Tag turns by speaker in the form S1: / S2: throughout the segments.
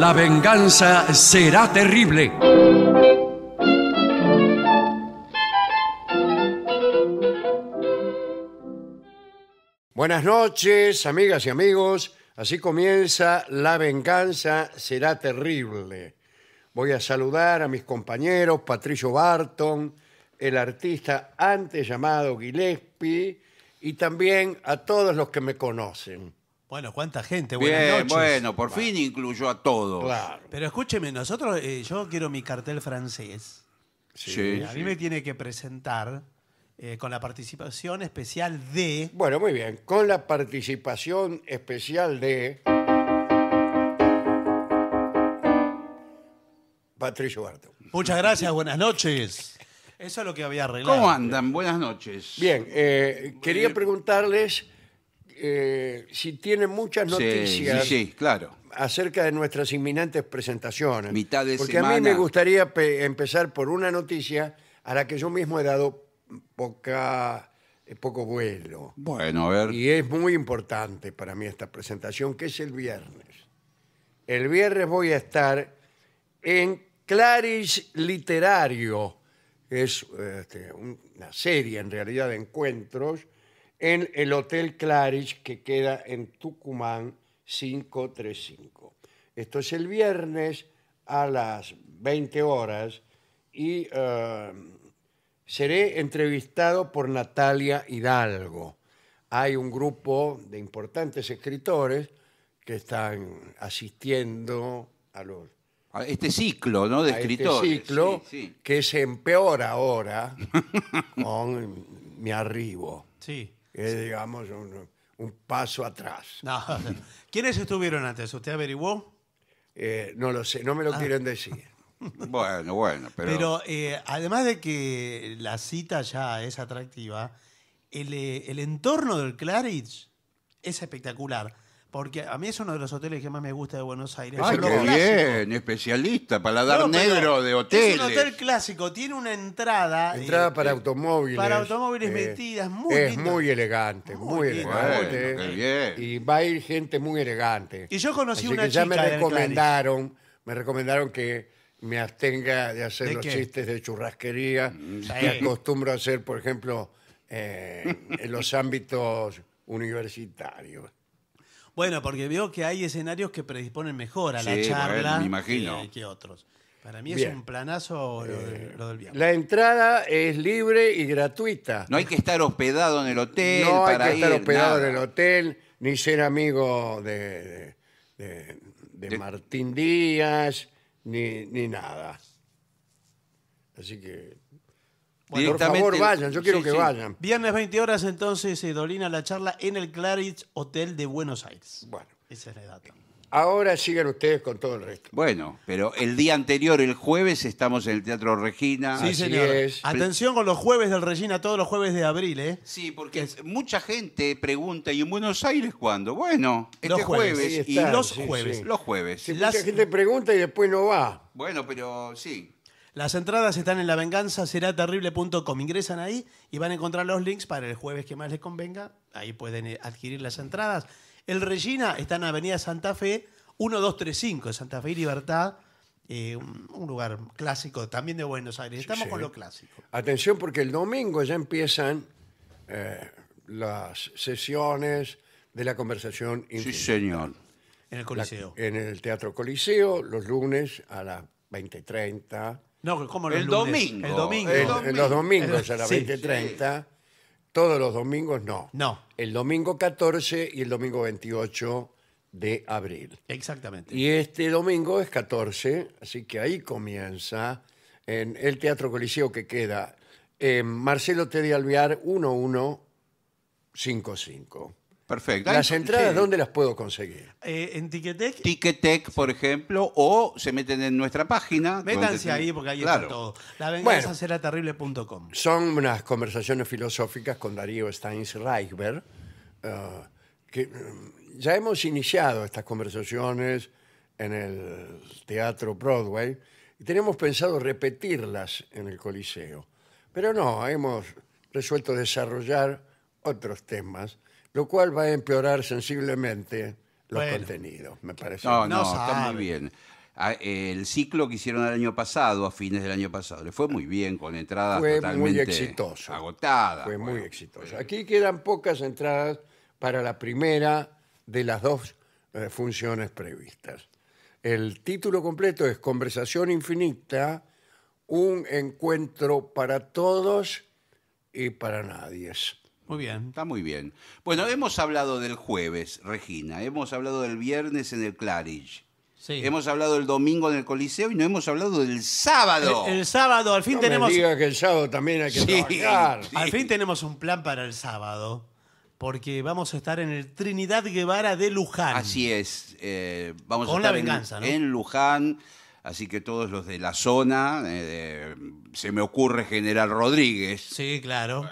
S1: la venganza será terrible. Buenas noches, amigas y amigos. Así comienza La venganza será terrible. Voy a saludar a mis compañeros Patricio Barton, el artista antes llamado Gillespie, y también a todos los que me conocen. Bueno, cuánta
S2: gente, buenas bueno, por fin incluyó a todos.
S3: Claro.
S1: Pero escúcheme, nosotros, eh, yo quiero
S2: mi cartel francés. Sí. Eh, a mí me tiene que presentar eh, con la
S1: participación especial de. Bueno, muy bien. Con la participación especial de. Patricio
S2: Barto. Muchas gracias, buenas noches.
S1: Eso es lo que había arreglado. ¿Cómo andan? Buenas noches. Bien, quería preguntarles eh, si tiene muchas noticias claro. acerca de nuestras inminentes presentaciones. Porque a mí me gustaría empezar por una noticia a la que yo mismo he dado poca, eh, poco vuelo. Bueno, a ver. Y es muy importante para mí esta presentación, que es el viernes. El viernes voy a estar en Claris Literario, es este, una serie en realidad de encuentros en el Hotel Claridge que queda en Tucumán 535. Esto es el viernes a las 20 horas y eh, seré entrevistado por Natalia Hidalgo. Hay un grupo de importantes escritores que están asistiendo a los
S3: a este ciclo, ¿no? De este escritores. Este
S1: ciclo que se empeora ahora con mi arribo. Sí es, digamos, un, paso atrás. ¿Quiénes estuvieron antes? ¿Usted averiguó? Eh, no lo sé, no me lo ah. quieren decir.
S3: Bueno, bueno, pero... Pero
S2: eh, además de que la cita ya es atractiva, el, eh, el entorno del Claridge es espectacular. Porque a mí es uno de los hoteles que más me gusta de Buenos Aires. qué
S3: bien! Especialista, paladar negro
S2: de hoteles. Es un hotel clásico, tiene una entrada. Entrada eh, para
S1: eh, automóviles. Para
S2: automóviles metidas, eh,
S1: muy Es muy elegante, muy, elegante. bien. Y va a ir gente muy elegante. Y yo conocí Así una que chica. Ya me recomendaron, me recomendaron que me abstenga de hacer los chistes de churrasquería que mm. acostumbro a hacer, por ejemplo, en los ámbitos universitarios.
S2: Bueno, porque veo que hay escenarios que predisponen mejor a la charla que, otros. Para mí es un planazo eh, lo, del viaje.
S1: La entrada es libre y gratuita.
S2: No hay que
S3: estar hospedado en el hotel No hay que estar hospedado en
S1: el hotel, ni ser amigo de, Martín Díaz, ni, ni nada. Así que por favor, vayan, yo quiero que vayan.
S2: Viernes 20 horas entonces se eh, dolina la charla en el Claridge Hotel de Buenos Aires. Bueno. Esa es la data.
S1: Ahora sigan ustedes con todo el
S2: resto.
S3: Bueno, pero el día anterior, el jueves, estamos en el Teatro Regina. Sí, señor. Atención
S2: con los jueves del Regina, todos los jueves de abril, ¿eh? Sí, porque mucha gente pregunta, ¿y en Buenos Aires
S3: cuándo? Bueno, este jueves. y los jueves. Los jueves.
S1: Mucha gente pregunta y después no va.
S3: Bueno, pero
S2: sí. Las entradas están en lavenganzaseraterrible.com. Ingresan ahí y van a encontrar los links para el jueves que más les convenga. Ahí pueden eh, adquirir las entradas. El Regina está en Avenida Santa Fe, 1235, Santa Fe y Libertad. Eh, un, lugar clásico también de Buenos Aires. Estamos con lo clásico.
S1: Atención porque el domingo ya empiezan eh, las sesiones de la conversación. Sí, señor. En el Coliseo. en el Teatro Coliseo, los lunes a las 20.30 no, ¿cómo los El domingo. El domingo. en los domingos a las 20.30. Todos los domingos no. No. El domingo 14 y el domingo 28 de abril. Exactamente. Y este domingo es 14, así que ahí comienza en el Teatro Coliseo que queda Marcelo Teddy Alvear 1155.
S3: Perfecto. ¿Las entradas dónde
S1: las puedo conseguir?
S2: Eh, en Ticketek.
S3: Ticketek, por ejemplo, o se meten en nuestra página. Métanse
S1: ahí porque ahí está todo. La será terrible.com. Son unas conversaciones filosóficas con Darío Steins Reichberg, eh, mm, ya hemos iniciado estas conversaciones en el Teatro Broadway y tenemos pensado repetirlas en el Coliseo. Pero no, hemos resuelto desarrollar otros temas lo cual va a empeorar sensiblemente los contenidos, me parece. No, no, está muy
S3: bien. Ah, el ciclo que hicieron el año pasado, a fines del año pasado, le fue muy bien, con entradas Fue muy totalmente exitoso.
S1: agotadas. Fue muy exitoso. Eh. Aquí quedan pocas entradas para la primera de las dos eh, funciones previstas. El título completo es Conversación Infinita, un encuentro para todos y para nadie.
S2: Muy bien.
S3: Está muy bien. Bueno, hemos hablado del jueves, Regina. Hemos hablado del viernes en el Claridge. Sí. Hemos hablado del domingo en el Coliseo y no hemos hablado del
S1: sábado. El, sábado, al fin no tenemos. Me que el sábado también hay que Al
S2: fin tenemos un plan para el sábado. Porque vamos a estar en el Trinidad Guevara de Luján. Así
S3: es. Eh, vamos a estar en Luján. Así que todos los de la zona, eh, se me ocurre General Rodríguez.
S2: Sí, claro.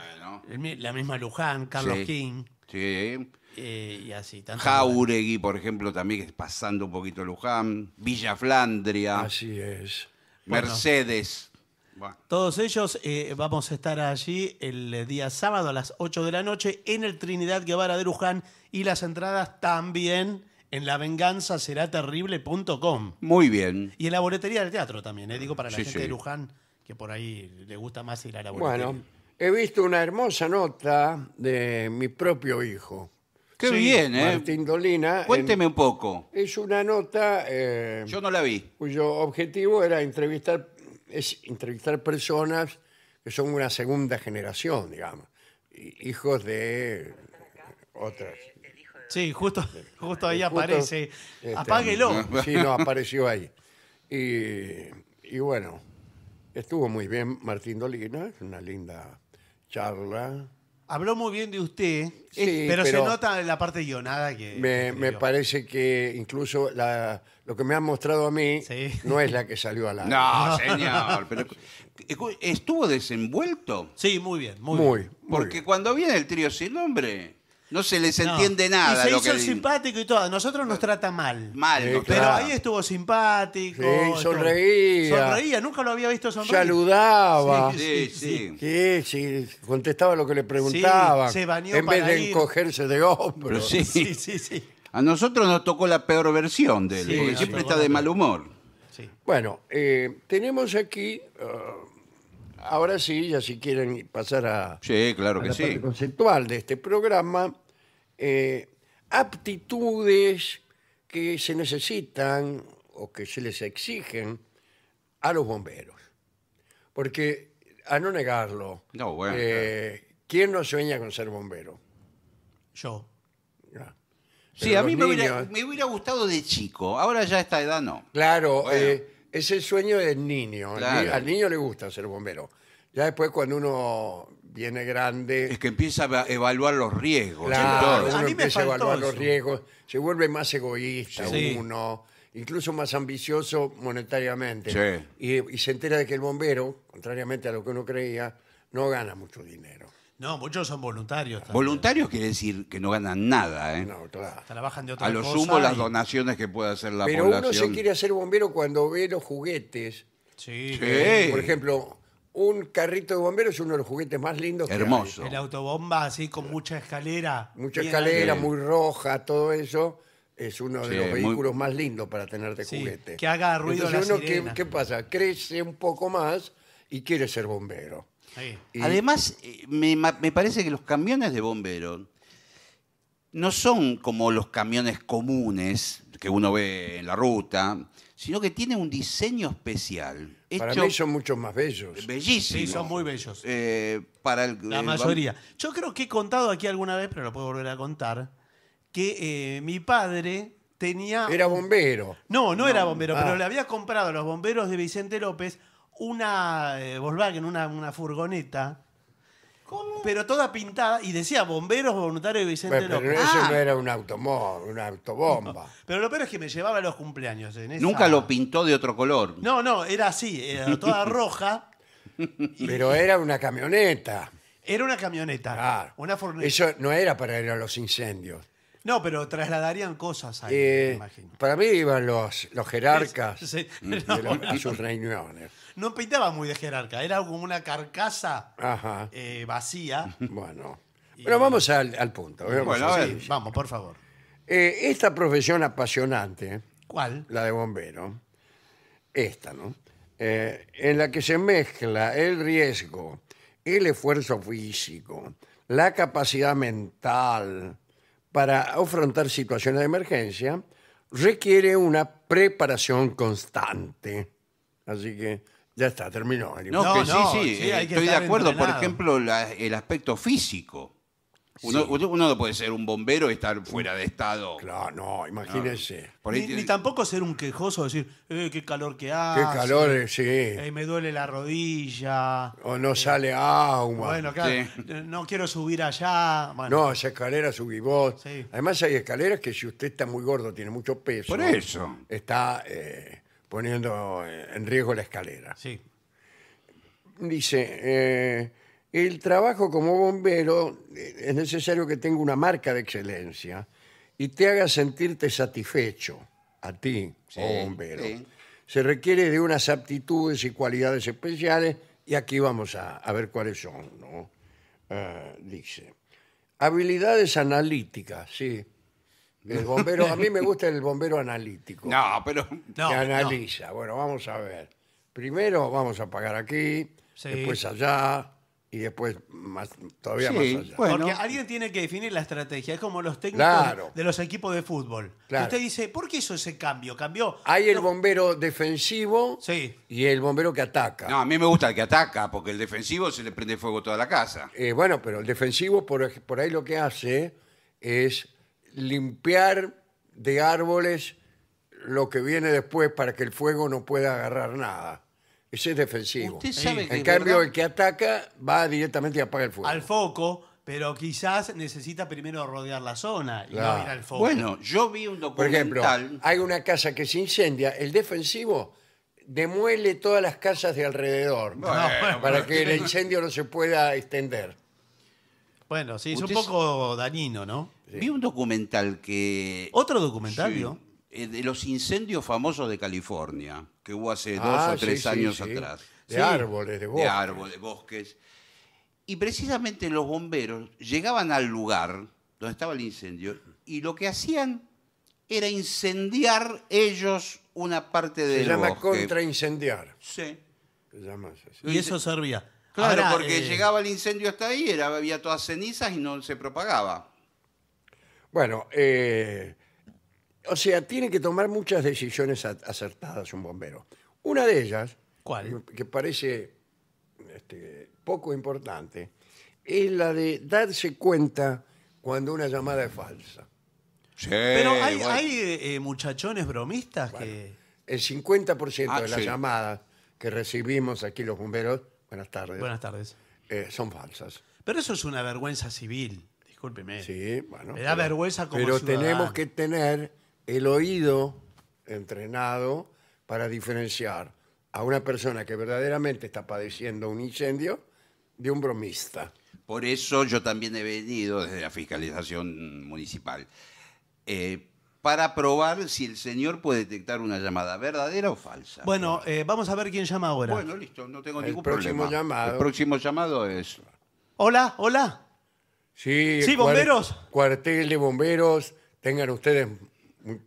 S2: La misma Luján, Carlos King Sí. Eh, así.
S3: Jauregui, por ejemplo, también que es pasando un poquito Luján. Villa Flandria, Así es. Mercedes.
S2: Todos ellos eh, vamos a estar allí el día sábado a las 8 de la noche en el Trinidad Guevara de Luján y las entradas también en lavenganzaseraterrible.com.
S3: Muy bien.
S2: Y en la boletería del teatro también, ¿eh? digo para la gente de Luján, que por ahí le gusta más ir a la boletería. Bueno,
S1: he visto una hermosa nota de mi propio hijo, Qué bien, ¿eh? Martín Dolina. Cuénteme un poco. es una nota eh, Yo no la vi. cuyo objetivo era entrevistar, es entrevistar personas que son una segunda generación, digamos, hijos de otras Sí, justo, eh, justo ahí eh, aparece. Este, Apáguelo. Sí, no, apareció ahí. Y, bueno, estuvo muy bien Martín Dolina, una linda charla. Habló muy bien de usted, pero, se nota
S2: nota la parte guionada que. Me,
S1: parece que incluso la- lo que me han mostrado a mí no es la que salió a la... No, señor.
S3: estuvo desenvuelto. Sí, muy bien, muy, Muy, bien. Porque cuando viene el trío sin nombre, no se les entiende nada. se hizo
S2: simpático y todo. Nosotros nos trata mal. Mal, Pero ahí estuvo simpático. sonreía. Sonreía, nunca lo había visto sonreír. Saludaba. Sí,
S1: sí. Sí, sí, contestaba lo que le preguntaba se bañó en vez de encogerse de hombros. sí.
S2: Sí, sí,
S1: A nosotros nos
S3: tocó la peor versión de él, porque siempre está de mal humor.
S1: Sí. Bueno, eh, tenemos aquí ah, Ahora sí, ya si quieren pasar a,
S3: la parte
S1: conceptual de este programa, eh, aptitudes que se necesitan o que se les exigen a los bomberos. Porque, a no negarlo, eh, ¿quién no sueña con ser bombero? Yo.
S3: Sí, a mí me hubiera, gustado de chico. Ahora ya a esta edad no.
S1: Claro, eh, es el sueño del niño. Al niño le gusta ser bombero. Ya después cuando uno viene grande, Es que
S3: empieza a evaluar los riesgos. empieza a
S1: evaluar los riesgos, se vuelve más egoísta uno, incluso más ambicioso monetariamente. y se entera de que el bombero, contrariamente a lo que uno creía, no gana mucho dinero. No, muchos son voluntarios.
S3: Voluntarios quiere decir que no ganan nada. ¿eh? No, claro.
S1: Trabajan de otra A lo sumo las
S3: donaciones que puede hacer la Pero uno se quiere
S1: hacer bombero cuando ve los juguetes. Sí. Por ejemplo, un carrito de bomberos es uno de los juguetes más lindos. que hay. Hermoso. El
S2: autobomba así con mucha escalera. Mucha escalera, muy
S1: roja, todo eso. Es uno de los vehículos más lindos para tener de juguete. que haga ruido la ¿qué, pasa? Crece un poco más y quiere ser bombero. Además, eh, me, parece que
S3: los camiones de bomberos no son como los camiones comunes que uno ve en la ruta, sino que tienen un diseño especial. para
S1: mí son muchos más bellos. Eh, bellísimos. Sí, son muy bellos. Eh, para la mayoría. Yo
S2: creo que he contado aquí alguna vez, pero lo puedo volver a contar, que mi padre tenía... Era
S1: bombero.
S2: No, no, era bombero, ah. pero le había comprado a los bomberos de Vicente López una eh, Volkswagen, una, furgoneta. Pero toda pintada y decía bomberos voluntarios de Vicente López. pero eso ah. no
S1: era un automóvil, una autobomba.
S2: Pero lo peor es que me llevaba a los cumpleaños. Nunca lo pintó de otro color. No, no, era así, era toda roja.
S1: Pero era una camioneta. Era una camioneta. Una furgoneta. Eso no era para ir a los incendios.
S2: No, pero trasladarían cosas ahí, eh, imagino.
S1: para mí iban los, los jerarcas sus reuniones
S2: no pintaba muy de jerarca, era como una carcasa
S1: eh, vacía. Bueno. pero vamos al, punto. Vamos Bueno,
S2: vamos, por favor.
S1: Eh, esta profesión apasionante, ¿Cuál? la de bombero, esta, ¿no? Eh, en la que se mezcla el riesgo, el esfuerzo físico, la capacidad mental para afrontar situaciones de emergencia, requiere una preparación constante. Así que ya está, terminó. No, sí, sí, eh, estoy de acuerdo. Por ejemplo, el aspecto físico.
S3: Uno, no puede ser un bombero y estar fuera de estado. Claro, no, imagínense.
S1: Ni,
S2: tampoco ser un quejoso, decir, eh, qué calor que hace. Qué calor, eh, sí. me duele la rodilla.
S1: O no sale agua. Bueno, claro,
S2: no quiero subir allá. No, esa
S1: escalera subí vos. Además hay escaleras que si usted está muy gordo, tiene mucho peso. Por eso. Está poniendo eh, en riesgo la escalera. Sí. Dice, eh, el trabajo como bombero eh, es necesario que tenga una marca de excelencia y te haga sentirte satisfecho a ti, como bombero. Se requiere de unas aptitudes y cualidades especiales y aquí vamos a, ver cuáles son, ¿no? dice, habilidades analíticas, sí. El bombero, a mí me gusta el bombero analítico.
S3: No, pero. que analiza.
S1: Bueno, vamos a ver. Primero vamos a apagar aquí, después allá y después más todavía más allá. Porque
S2: alguien tiene que definir la estrategia. Es como los técnicos
S1: de los equipos de fútbol. Claro. Usted dice,
S2: ¿por qué hizo ese cambio? Cambió.
S1: Hay el bombero defensivo Sí. y el bombero que ataca. No, a mí me gusta el que ataca, porque el defensivo se le prende fuego toda la casa. Eh, bueno, pero el defensivo por ahí lo que hace es limpiar de árboles lo que viene después para que el fuego no pueda agarrar nada. Ese es defensivo. en cambio, el que ataca va directamente y apaga el fuego.
S2: Al foco, pero quizás necesita primero rodear la zona y no ir al foco. Bueno, yo
S1: vi un Por ejemplo, hay una casa que se incendia, el defensivo demuele todas las casas de alrededor para que el incendio no se pueda extender. Bueno, sí, es un poco
S2: dañino, ¿no?
S3: Vi un documental que... ¿Otro documental, eh, De los incendios famosos de California, que hubo hace ah, dos o tres años atrás. De árboles, de bosques. De árboles, bosques. Y precisamente los bomberos llegaban al lugar donde estaba el incendio y lo que hacían era incendiar ellos una parte del bosque. Se llama contraincendiar. Sí.
S1: Y eso servía. Claro, porque eh, llegaba
S3: el incendio hasta ahí, era, había todas cenizas y no se propagaba.
S1: Bueno, eh, o sea, tiene que tomar muchas decisiones acertadas un bombero. Una de ellas, que parece este, poco importante, es la de darse cuenta cuando una llamada es falsa. Pero hay, eh, muchachones bromistas que... El 50% ah, de las llamadas que recibimos aquí los bomberos, buenas tardes, Buenas tardes. Eh, son falsas. Pero
S2: eso es una vergüenza civil discúlpeme. Sí, bueno.
S1: Me da vergüenza como Pero tenemos que tener el oído entrenado para diferenciar a una persona que verdaderamente está padeciendo un incendio de un bromista.
S3: Por eso yo también he venido desde la fiscalización municipal. Eh, para probar si el señor puede detectar una llamada verdadera o falsa.
S2: Bueno, eh, vamos a ver quién llama ahora. Bueno, listo, no tengo
S3: ningún problema. Llamado. El
S1: próximo llamado es. Hola, hola. Sí, bomberos. Cuartel de bomberos, tengan ustedes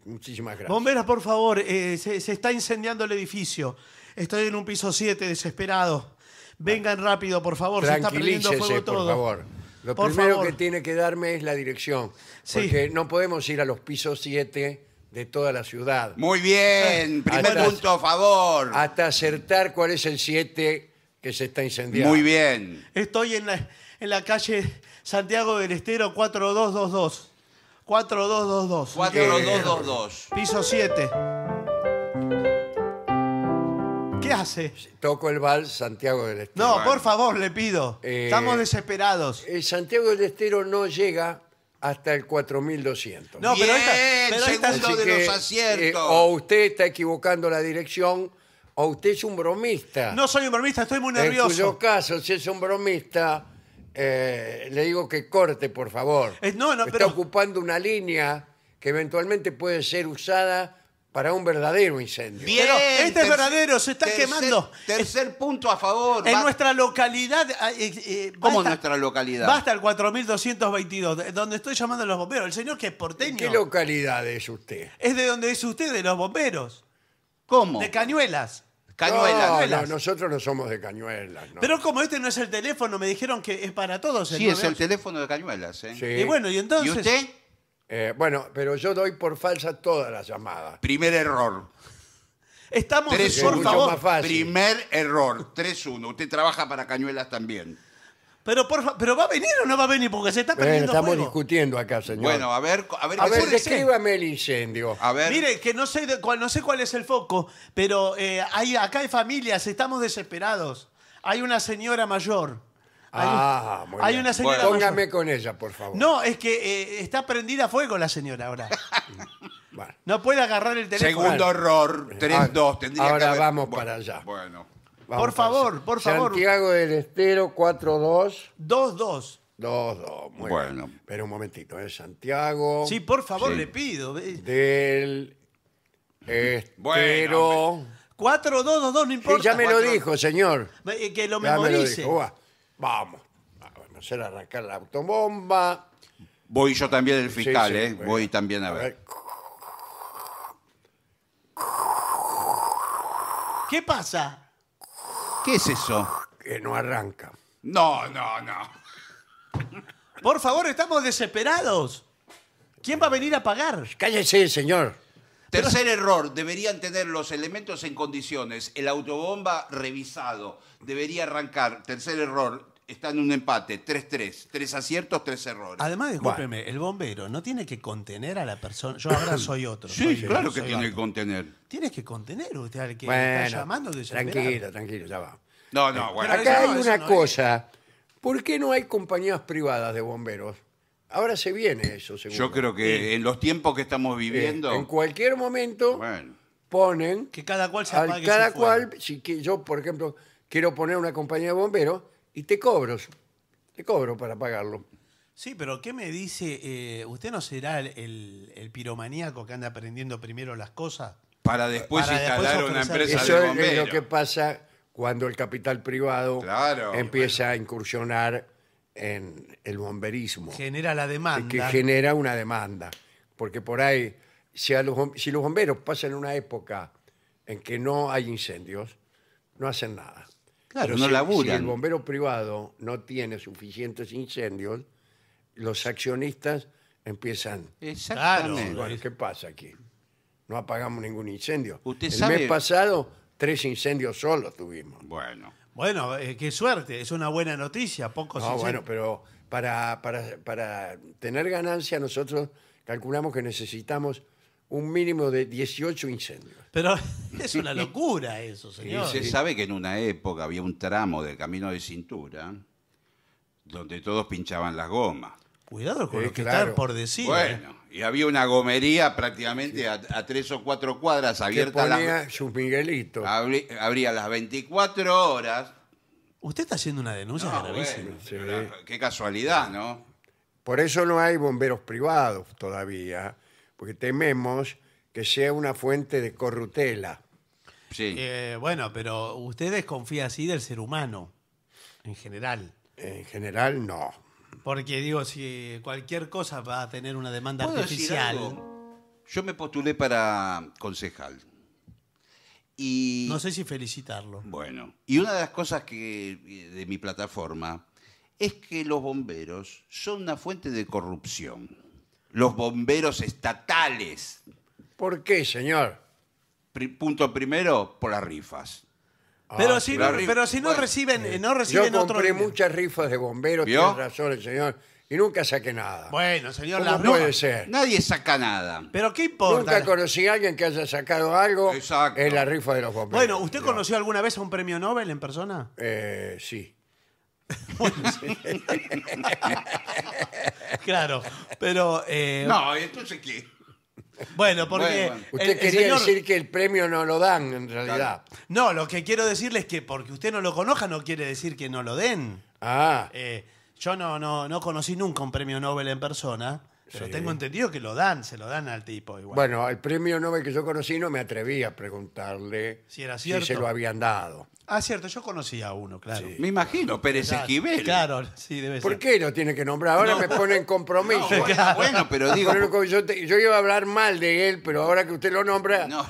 S1: muchísimas gracias.
S2: Bomberos, por favor, eh, se, está incendiando el edificio. Estoy en un piso 7, desesperado. Vengan rápido, por favor, se está prendiendo fuego todo. por favor.
S1: Lo primero que tiene que darme es la dirección, porque no podemos ir a los pisos 7 de toda la ciudad. Muy bien, ah. primer punto por favor. Hasta acertar cuál es el 7 que se está incendiando. Muy bien. Estoy en la, en la calle
S2: Santiago del Estero 4222. 4222. 4222.
S1: Piso 7. ¿Qué hace? Toco el vals Santiago del Estero. No, por favor, le pido. Eh, Estamos desesperados. El eh, Santiago del Estero no llega hasta el 4200. No, pero está pero esta- uno de los eh, aciertos. o usted está equivocando la dirección, o usted es un bromista. No soy un bromista, estoy muy nervioso. En nervioso. cuyo caso, si es un bromista, eh, le digo que corte, por favor. Está ocupando una línea que eventualmente puede ser usada para un verdadero incendio.
S2: este es verdadero, se está quemando. Tercer punto a favor. En nuestra localidad. Ah, eh, eh, ¿Cómo en
S1: nuestra localidad? Basta
S2: el 4222, donde estoy llamando a los bomberos. El señor que es porteño. qué
S1: localidad es usted?
S2: Es de donde es usted, de los bomberos. ¿Cómo? De Cañuelas.
S1: Cañuelas. No, nosotros no somos de cañuelas. no.
S2: Pero como este no es el teléfono, me dijeron que es para todos. Sí, es el
S1: teléfono de Cañuelas. ¿eh? Y bueno, y entonces... usted? Eh, bueno, pero yo doy por falsa todas las llamadas.
S3: Primer error. Estamos, Tres, por favor. Primer error. 3-1. Usted trabaja para Cañuelas también. Pero, pero va a venir o no va a venir porque
S2: se está prendiendo perdiendo estamos
S1: discutiendo acá, señor. Bueno, a ver, a ver, el incendio. A ver.
S2: Mire, que no sé, cuál, no sé cuál es el foco, pero eh, hay, acá hay familias, estamos desesperados. Hay una señora mayor. Ah, muy hay una señora mayor. Póngame
S1: con ella, por favor.
S2: No, es que eh, está prendida a fuego la señora ahora.
S1: No puede agarrar el teléfono. Segundo error, tres, ah, dos. tendría Ahora vamos para allá. Bueno. Por favor, por favor. Santiago del Estero 42. 2-2. 2 2 muy bueno. Espera Pero un momentito, ¿eh? Santiago. Sí, por favor, le pido. Del Estero. Bueno, 4-2-2-2, no importa. Sí, ya me lo dijo, señor. Eh, que lo memorice. Vamos. Vamos ah, a hacer arrancar la autobomba.
S3: Voy yo también el fiscal, ¿eh? Voy también a ver,
S2: ¿Qué pasa?
S3: ¿Qué es eso?
S2: Que no arranca. No, no, no. Por favor, estamos desesperados. ¿Quién va a venir a pagar?
S1: Cállese, señor.
S3: Tercer error, deberían tener los elementos en condiciones. El autobomba revisado debería arrancar. Tercer error, está en un empate, 3-3, tres aciertos,
S2: tres errores. Además, discúlpeme, el bombero no tiene que contener a la persona. Yo ahora soy otro. sí, claro que tiene que contener. Tienes que
S1: contener usted al que está llamando. tranquilo, tranquilo, ya va.
S3: No, no, bueno. Acá hay una cosa.
S1: ¿Por qué no hay compañías privadas de bomberos? Ahora se viene eso, seguro. Yo creo
S3: que en los tiempos que estamos viviendo. en
S1: cualquier momento ponen. Que cada cual se apague Cada cual, si que yo, por ejemplo, quiero poner una compañía de bomberos, y te cobro, te cobro para pagarlo.
S2: Sí, pero ¿qué me dice? Eh, ¿Usted no será el, piromaníaco que anda aprendiendo primero las cosas? Para después instalar una empresa de bomberos. Eso es lo que
S1: pasa cuando el capital privado empieza a incursionar en el bomberismo,
S2: Genera la demanda. que genera
S1: una demanda. Porque por ahí, los, si los bomberos pasan una época en que no hay incendios, no hacen nada. Claro, si, el bombero privado no tiene suficientes incendios, los accionistas empiezan. Exactamente. ¿qué pasa aquí? No apagamos ningún incendio. Usted el mes pasado, tres incendios solos tuvimos. Bueno. Bueno, eh, qué suerte, es una buena noticia, pocos No, bueno, pero para, para, para tener ganancia nosotros calculamos que necesitamos un mínimo de 18 incendios. Pero es una locura eso, señor. se sabe
S3: que en una época había un tramo del camino de cintura donde todos pinchaban las gomas.
S2: Cuidado con eh, lo que está por decir. Bueno,
S3: ¿eh? y había una gomería prácticamente a, tres o cuatro cuadras abierta. ponía sus las 24 horas.
S1: Usted está haciendo una denuncia
S3: qué casualidad, ¿no?
S1: Por eso no hay bomberos privados todavía, porque tememos que sea una fuente de corrutela.
S2: Sí. Eh, bueno, pero ¿ustedes desconfía así del ser humano, en general. En general, no. Porque digo, si cualquier cosa va a tener una demanda ¿Puedo artificial. Yo me postulé
S3: para concejal.
S2: Y, no sé si felicitarlo. Bueno,
S3: y una de las cosas que eh, de mi plataforma es que los bomberos son una fuente de corrupción los bomberos estatales. ¿Por qué, señor? punto primero, por las rifas. Ah, pero, si, no- pero si
S1: eh, no reciben, otro... no reciben compré muchas rifas de bomberos, tiene razón el señor, y nunca saqué nada. Bueno, señor, la. puede ser? Nadie saca nada. Pero qué importa. Nunca conocí a alguien que haya sacado algo en la rifa de los bomberos. Bueno, ¿usted conoció alguna vez a un premio Nobel en
S2: persona? Eh, sí. claro, pero... Eh, no,
S1: entonces qué?
S2: Bueno, porque...
S1: Usted decir que el premio no lo dan, en realidad.
S2: No, lo que quiero decirles es que porque usted no lo conozca no quiere decir que no lo den. Ah, eh, yo no, no, no conocí nunca un
S1: premio Nobel en persona,
S2: yo tengo entendido que lo dan, se lo dan al tipo igual.
S1: Bueno, el premio Nobel que yo conocí no me atreví a preguntarle Si era cierto. se lo habían dado. Ah, cierto, yo conocí a uno, claro. Me imagino, Pérez Esquivel. Claro, sí, debe ser. ¿Por qué lo tiene que nombrar? Ahora me ponen compromiso. bueno, pero digo. yo, iba a hablar mal de él, pero ahora que usted lo nombra, no,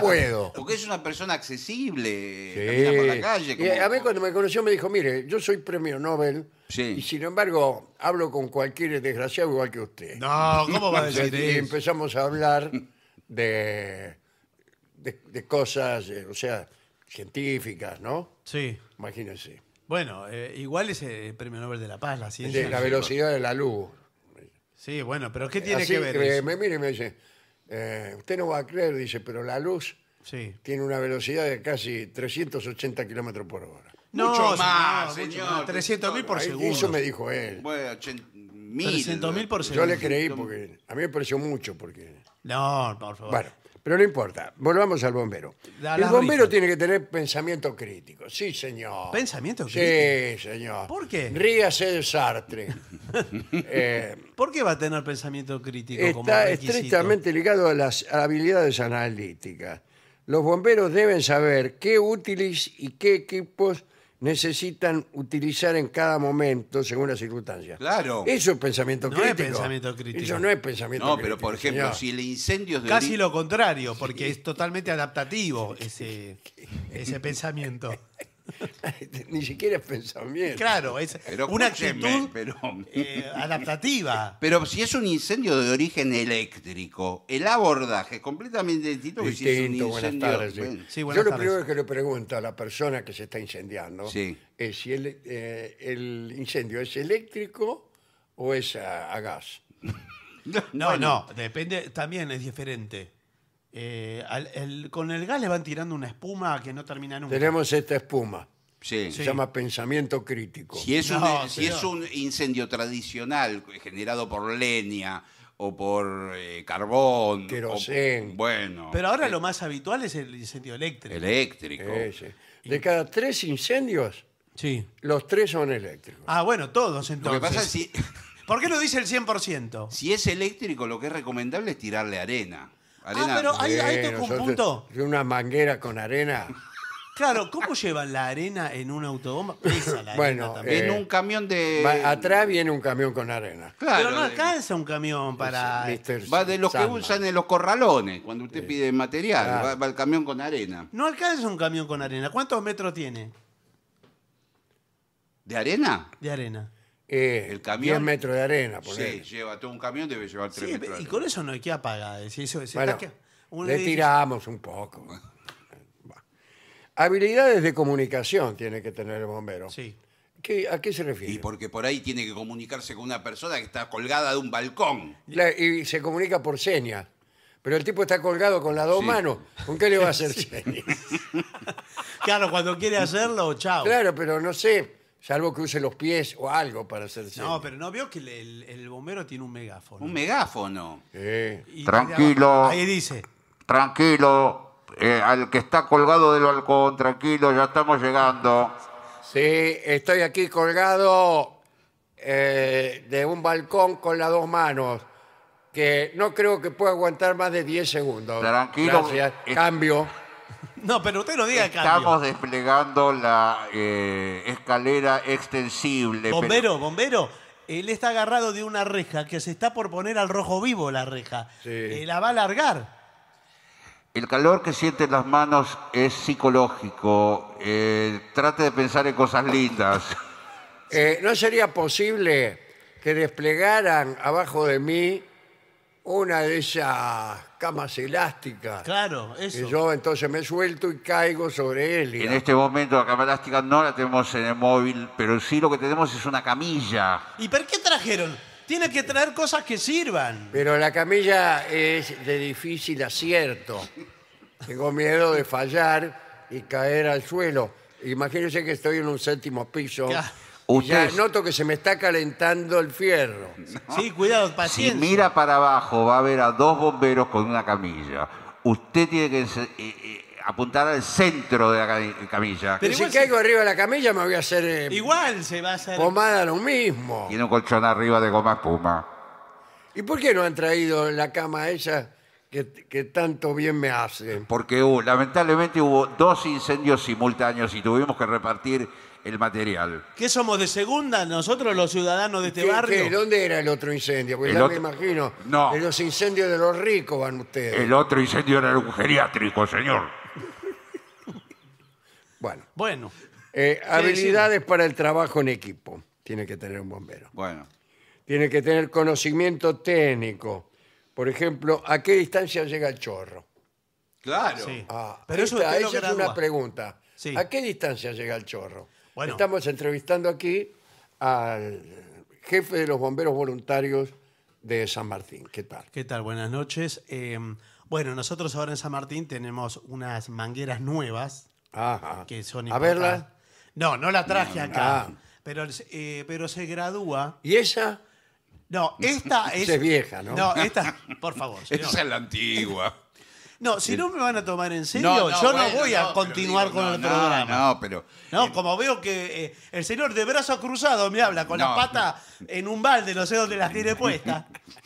S1: puedo.
S3: porque es una persona accesible. por la calle. Eh, a
S1: mí cuando me conoció me dijo, mire, yo soy premio Nobel y sin embargo, hablo con cualquier desgraciado igual que usted. No, ¿cómo va a decir Y empezamos a hablar de, de, cosas, eh, o sea, científicas, ¿no? Sí. Imagínense.
S2: Bueno, eh, igual es el eh, premio Nobel de la Paz, la ciencia. De la velocidad
S1: de la luz. Sí,
S2: bueno, pero ¿qué tiene que ver? eso? me
S1: mire y me dice, usted no va a creer, dice, pero la luz Sí. tiene una velocidad de casi 380 kilómetros por hora. No, más, señor. 300.000 por segundo. Eso me dijo él. Bueno, por segundo. Yo le creí porque a mí me pareció mucho. porque. No, por favor. Bueno, pero no importa. Volvamos al bombero. el bombero tiene que tener pensamiento crítico. Sí, señor. ¿Pensamiento crítico? Sí, señor. ¿Por qué? Ríase de Sartre. Eh, ¿Por qué va a tener pensamiento crítico está como ligado a las habilidades analíticas. Los bomberos deben saber qué útiles y qué equipos necesitan utilizar en cada momento según las circunstancias. Claro. Eso es pensamiento No es pensamiento crítico. Eso no es pensamiento No, pero por ejemplo, si
S2: el incendio de Casi lo contrario, porque es totalmente adaptativo ese, ese pensamiento.
S1: Ni siquiera es pensamiento. Claro, es una actitud eh, adaptativa.
S3: Pero si es un incendio de origen eléctrico, el abordaje
S1: completamente distinto, que es tardes. Yo lo primero que le pregunto a la persona que se está incendiando es si eh, el, incendio es eléctrico o es a, gas.
S2: No, no, depende, también es diferente. Eh, al- con el gas le van tirando una espuma que no termina nunca. Tenemos
S1: esta espuma. Se llama pensamiento crítico. Si es, un, e, si es un
S3: incendio tradicional generado por leña o por eh, carbón. bueno.
S2: Pero ahora eh, lo más habitual es el incendio eléctrico.
S3: Eléctrico.
S2: De cada tres
S1: incendios, los tres son eléctricos.
S2: Ah, bueno, todos
S3: entonces. pasa
S1: ¿Por qué lo dice el 100%?
S3: si es eléctrico, lo que es recomendable es tirarle arena. Ah,
S2: pero ahí, ahí un punto.
S1: De una manguera con arena.
S2: Claro, ¿cómo llevan la
S1: arena en un autobomba? Pesa la Bueno, arena también. Eh, en un camión de. atrás viene un camión con arena.
S3: Claro, Pero no
S2: alcanza un camión para.
S3: Eh, va de los que usan en los corralones, cuando usted pide material, ah. va el camión con arena.
S2: No alcanza un camión con arena. ¿Cuántos metros tiene
S3: ¿De arena? de arena? Eh, el camión, 10 metros de arena, por Sí, lleva todo un camión, debe llevar 3 metros. y con
S2: eso no hay que apagar. le
S3: tiramos
S1: un poco. Habilidades de comunicación tiene que tener el bombero. Sí. ¿A qué se refiere? Y porque por ahí tiene
S3: que comunicarse con una persona que está colgada de un balcón.
S1: y se comunica por señas. Pero el tipo está colgado con las dos manos. ¿Con qué le va a hacer señas? Claro, cuando quiere hacerlo, chao. Claro, pero no sé. Salvo que use los pies o algo para hacerse. No, pero no veo que el, bombero tiene un megáfono.
S3: Un megáfono. Tranquilo. Ahí dice. Tranquilo, eh, al que está colgado del balcón, tranquilo, ya estamos
S1: llegando. Sí, estoy aquí colgado eh, de un balcón con las dos manos, que no creo que pueda aguantar más de 10 segundos. Tranquilo. Gracias.
S3: Cambio.
S2: No, pero usted no diga Estamos
S3: desplegando la eh, escalera extensible. Bombero,
S2: bombero, él está agarrado de una reja que se está por poner al rojo vivo la reja. Eh, la va a largar.
S3: El calor que en las manos es psicológico. Eh, trate de pensar en cosas lindas.
S1: ¿No sería posible que desplegaran abajo de mí una de esas camas elásticas. Claro, eso. Y yo entonces me suelto y caigo sobre él. En este momento la cama
S3: elástica no la tenemos en el móvil, pero sí lo que tenemos es una camilla.
S1: ¿Y por qué trajeron? Tiene que traer cosas que sirvan. Pero la camilla es de difícil acierto. Tengo miedo de fallar y caer al suelo. Imagínense que estoy en un séptimo piso. Ya noto que se me está calentando el fierro. Sí, cuidado, si
S3: mira para abajo, va a haber a dos bomberos con una camilla. Usted tiene que eh, eh, apuntar al centro de la camilla. Pero si
S1: caigo arriba de la camilla me voy a hacer eh, Igual se va a hacer. pomada lo mismo.
S3: Tiene un colchón arriba de goma espuma.
S1: ¿Y por qué no han traído la cama a ella que tanto bien me hace?
S3: Porque uh, lamentablemente hubo dos incendios simultáneos y tuvimos que repartir el material.
S1: ¿Qué somos de segunda nosotros los ciudadanos de este barrio? qué? ¿Dónde era el otro incendio? Porque ya me imagino. No. En los incendios de los ricos van ustedes. El otro incendio
S3: era un geriátrico, señor.
S1: Bueno. Bueno, eh, habilidades para el trabajo en equipo. Tiene que tener un bombero. Bueno. Tiene que tener conocimiento técnico. Por ejemplo, ¿a qué distancia llega el chorro? Claro. Ah, Pero eso es una pregunta. ¿A qué distancia llega el chorro? Estamos entrevistando aquí al jefe de los bomberos voluntarios de San Martín. ¿Qué tal?
S2: ¿Qué tal? Buenas noches. Em, bueno, nosotros ahora en San Martín tenemos unas mangueras nuevas Ajá. que son A verlas. No, no la traje acá. Pero, eh, pero se gradúa. ¿Y esa? No, esta es. Es vieja, ¿no? No, esta, por favor. Señor. Esa es la antigua. No, si no me van a tomar en serio, yo no voy a continuar con el programa. No, pero. No, eh, como veo que eh, el señor de brazo cruzado me habla con la pata en un balde, no sé dónde las tiene puestas.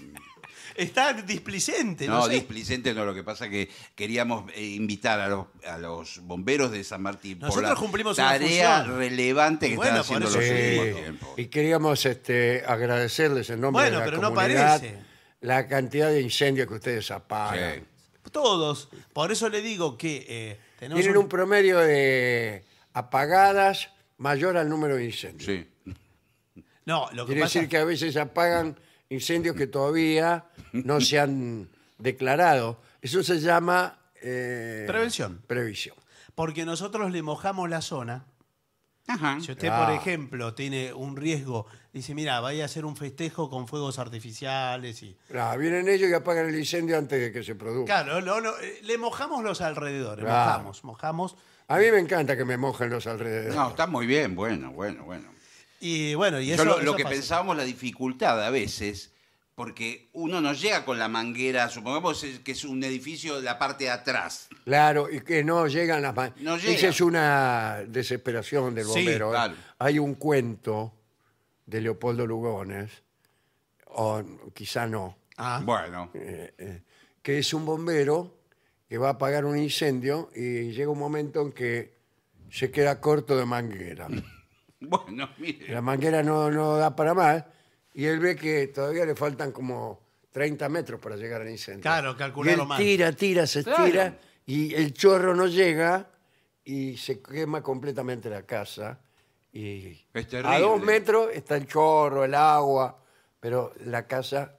S2: Está displicente, no, no,
S3: displicente no, lo que pasa es que queríamos eh, invitar a los, a los bomberos de San Martín por Nosotros cumplimos una tarea relevante que están haciendo los
S1: y queríamos este, agradecerles en nombre de la comunidad la cantidad de incendios que ustedes apagan. Todos. Por eso le digo que
S2: eh, tenemos. Tienen un...
S1: promedio de apagadas mayor al número de incendios.
S4: Sí.
S2: No, lo que Quiere decir
S1: que a veces apagan incendios que todavía no se han declarado. Eso se llama eh, Prevención. previsión.
S2: Porque nosotros le mojamos la zona si usted, por ejemplo, tiene un riesgo, dice, mira, vaya a hacer un festejo con fuegos artificiales y...
S1: vienen ellos y apagan el incendio antes de que se produzca. Claro, no,
S2: no, eh, le mojamos los alrededores, mojamos,
S1: mojamos. A mí me encanta que me mojen los alrededores.
S2: No,
S3: está muy bien, bueno, bueno, bueno.
S2: Y bueno, y eso... lo, que
S3: pensábamos, la dificultad
S1: a veces
S3: porque uno no llega con la manguera, supongamos que es un edificio de la parte de atrás.
S1: Claro, y que no llegan las mangueras. Esa es una desesperación del bombero. ¿eh? Hay un cuento de Leopoldo Lugones, o quizá no, Ah, Bueno, eh, eh, que es un bombero que va a apagar un incendio y llega un momento en que se queda corto de manguera.
S3: bueno, mire. La
S1: manguera no, no da para más y él ve que todavía le faltan como 30 metros para llegar al incendio. Claro, calculalo mal. Tira, tira, se estira y el chorro no llega y se quema completamente la casa. Y a dos metros está el chorro, el agua, pero la casa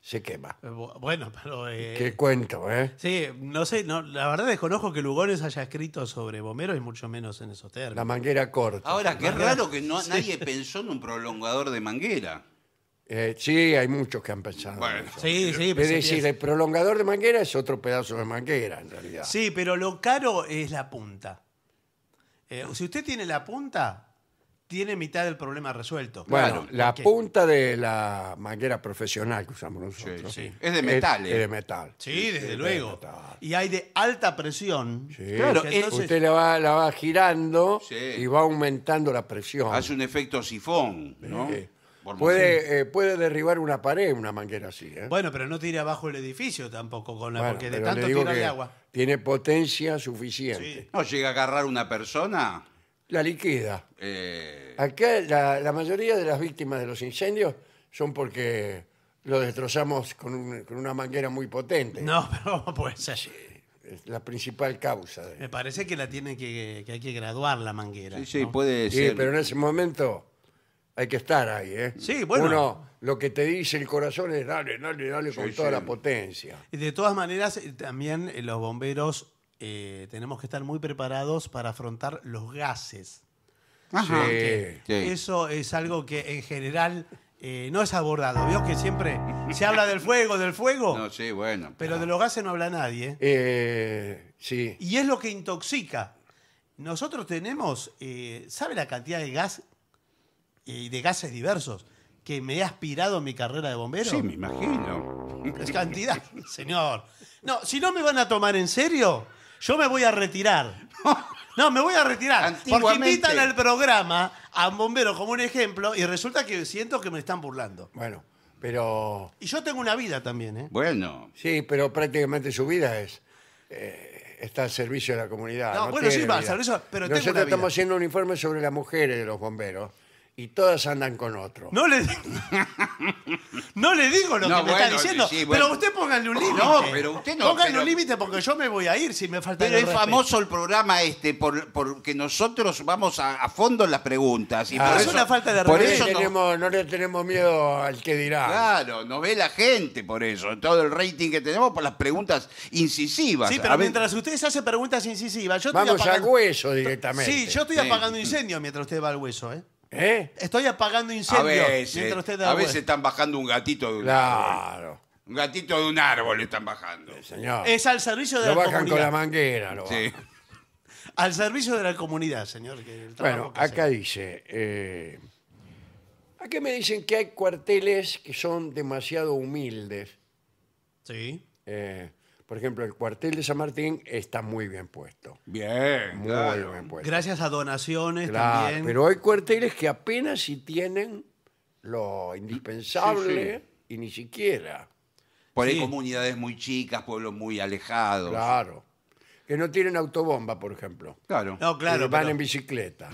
S1: se quema. Eh, bueno, pero... Eh, qué cuento, ¿eh?
S2: Sí, no sé, no, la verdad desconozco que Lugones haya escrito sobre bomberos y mucho menos en esos términos. La
S1: manguera corta.
S2: Ahora, qué raro
S3: que no, nadie pensó en un prolongador de manguera.
S1: Eh, sí, hay muchos que han pensado. en Sí, sí, Es decir, el prolongador de manguera es otro pedazo de manguera, en realidad. Sí,
S2: pero lo caro es la punta. si usted tiene la punta, tiene mitad del problema resuelto. Bueno, la
S1: punta de la manguera profesional que usamos nosotros. Es de metal, Es, ¿eh? de metal. Sí, desde luego. Y hay de alta presión. Claro, Usted la va, la va girando y va aumentando la presión. Hace un efecto sifón, ¿no?
S2: puede,
S1: eh, puede derribar una pared una manguera así. ¿eh?
S2: Bueno, pero no tire abajo el edificio tampoco, con la, porque de tanto
S1: tira de agua. Tiene potencia suficiente.
S3: No llega a agarrar una persona
S1: la liquida.
S2: Eh.
S1: Acá la, mayoría de las víctimas de los incendios son porque lo destrozamos con, una manguera muy potente. No, pero Es la principal causa.
S2: Me parece que la tiene que, hay que graduar la manguera. sí, sí, puede Sí, pero en
S1: ese momento hay que estar ahí, ¿eh? Sí, bueno. Uno, lo que te dice el corazón es dale, dale, dale con toda la potencia.
S2: Y De todas maneras, eh, también eh, los bomberos eh, tenemos que estar muy preparados para afrontar los
S1: gases.
S2: Ajá. Eso es algo que en general eh, no es abordado. vio que siempre se habla del fuego, del fuego. No, sí, bueno. Pero de los gases no habla nadie. Eh, sí. Y es lo que intoxica. Nosotros tenemos, ¿sabe la cantidad de gas y de gases diversos que me he aspirado en mi carrera de bombero? Sí, me imagino. Es cantidad, señor. No, si no me van a tomar en serio, yo me voy a retirar. No, me voy a retirar. Porque invitan al programa a un bombero como un ejemplo y resulta que siento que me están burlando.
S1: Bueno, pero. Y yo tengo una vida también, ¿eh? Bueno, Sí, pero prácticamente su vida es. Eh, está al servicio de la comunidad. No, bueno, sí, va al servicio, pero tengo Nosotros estamos haciendo un informe sobre las mujeres de los bomberos y todas andan con otro. No le,
S2: no le digo lo que me está diciendo. Pero usted póngale un límite. No, pero usted Póngale un límite porque yo me voy a ir si me falta Pero es
S3: famoso el programa este porque nosotros vamos a, fondo en las preguntas. Y ah, por es eso, una falta de por No le eso
S2: tenemos- le tenemos miedo al
S3: que dirá. Claro, no ve la gente por eso. Todo el rating que tenemos por las preguntas
S2: incisivas. Sí, pero mientras ustedes hacen hace preguntas incisivas, yo estoy Vamos al hueso directamente. Sí, yo estoy apagando incendio mientras usted va al hueso, ¿eh? ¿Eh? Estoy apagando incendios. A veces, a veces están
S3: bajando un gatito de un árbol. Claro. Un gatito de un árbol están bajando. Señor. Es
S2: al
S1: servicio de Lo bajan con la manguera. Sí.
S2: Al servicio de la comunidad, señor.
S1: Bueno, acá dice. eh, qué me dicen que hay cuarteles que son demasiado humildes. Sí. eh, por ejemplo, el cuartel de San Martín está muy bien puesto.
S2: Bien, Muy bien puesto. Gracias a donaciones también. Pero
S1: hay cuarteles que apenas si tienen lo indispensable
S3: y ni siquiera. Por ahí comunidades muy chicas, pueblos muy alejados.
S1: Claro. Que no tienen autobomba, por ejemplo. Claro. No, claro. van en bicicleta.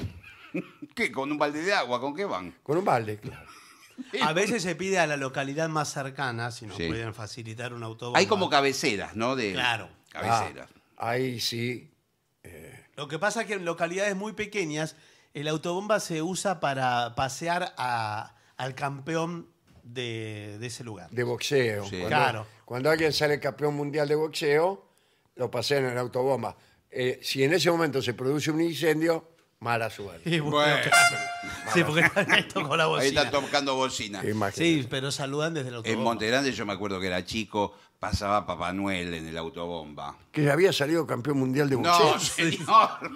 S3: ¿Qué? ¿Con un balde de agua? ¿Con qué van?
S1: Con un balde, claro. A veces se
S2: pide a la localidad más cercana, si nos pueden facilitar un autobomba. Hay como
S3: cabeceras, ¿no? De, Claro.
S2: Cabeceras.
S1: Ah, ahí sí. Eh.
S2: Lo que pasa es que en localidades muy pequeñas el autobomba se usa para pasear al campeón
S1: de, ese lugar. De boxeo. Claro. Cuando alguien sale campeón mundial de boxeo, lo pasean en autobomba. Eh, si en ese momento se produce un incendio, Mala suerte.
S3: Sí,
S1: porque están Ahí están
S3: tocando bocina. Sí, pero saludan desde el autobomba. En Montegrande yo me acuerdo que era chico, pasaba Papá Noel en el autobomba.
S1: Que había salido campeón mundial de bocina. No,
S3: señor.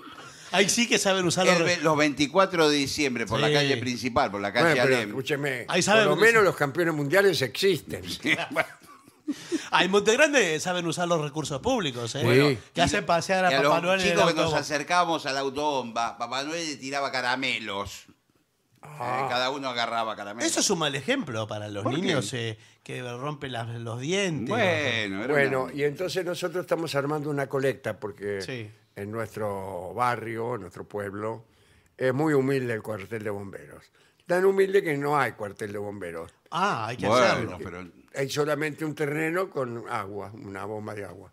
S1: Ahí sí que saben usar los...
S3: los 24 de diciembre, por la calle principal, por la calle Alem.
S1: escúcheme, Ahí por lo menos los
S2: campeones mundiales existen. Hay grande, saben usar los recursos públicos, ¿eh? que hacen pasear a, Papá Noel. Chicos que nos
S3: acercamos a la autobomba, Papá Noel tiraba caramelos. Eh, ah. cada uno agarraba caramelos. Eso es
S2: un mal ejemplo para los niños eh, que rompen los dientes. Bueno, bueno
S1: y entonces nosotros estamos armando una colecta porque en nuestro barrio, en nuestro pueblo, es muy humilde el cuartel de bomberos. Tan humilde que no hay cuartel de bomberos. Ah, hay que hacerlo. pero hay solamente un terreno con agua, una bomba de agua.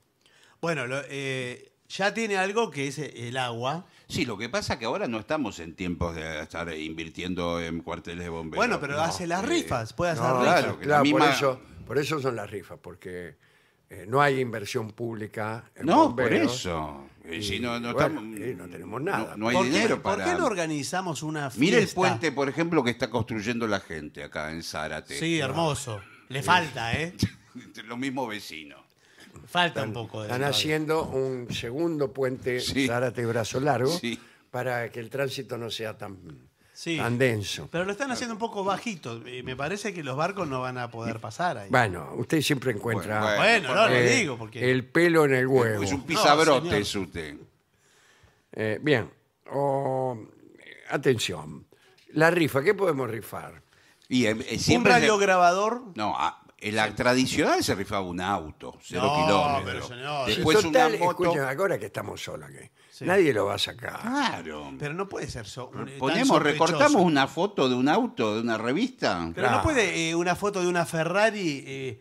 S2: Bueno, eh, ya tiene algo que es eh, el agua. Sí, lo que pasa es que ahora no
S3: estamos en tiempos de estar invirtiendo en cuarteles de bomberos. bueno, pero
S1: hace las eh, rifas, puede hacer rifas. claro, por, eso, son las rifas, porque no hay inversión pública. en No, por eso. no, tenemos nada. No, hay dinero para... por
S3: qué no
S2: organizamos una fiesta? Mire el puente,
S3: por ejemplo, que está construyendo la gente acá en Zárate. Sí, hermoso.
S1: Le falta,
S2: ¿eh? Lo mismo vecino. Falta un poco de
S1: Están haciendo un segundo puente Sí. Zárate Brazo Largo para que el tránsito no sea tan, tan denso. Pero lo están haciendo un
S2: poco bajito. y
S1: Me parece que los
S2: barcos no van a poder pasar ahí.
S1: Bueno, usted siempre encuentra Bueno, no, digo porque... el pelo en el huevo. Es un pisabrote, es usted. Eh, bien, atención. La rifa, ¿qué podemos rifar? Y, eh, eh, ¿Un
S2: radiograbador?
S3: No, ah, en la tradicional se rifaba un auto, cero kilómetros.
S2: Después
S1: una moto. escuchen, ahora que estamos solos aquí.
S3: Nadie lo va a sacar.
S1: Claro. Pero no puede ser solo Ponemos, recortamos
S3: una foto de un auto, de una revista. Pero no
S1: puede eh, una
S2: foto de una Ferrari.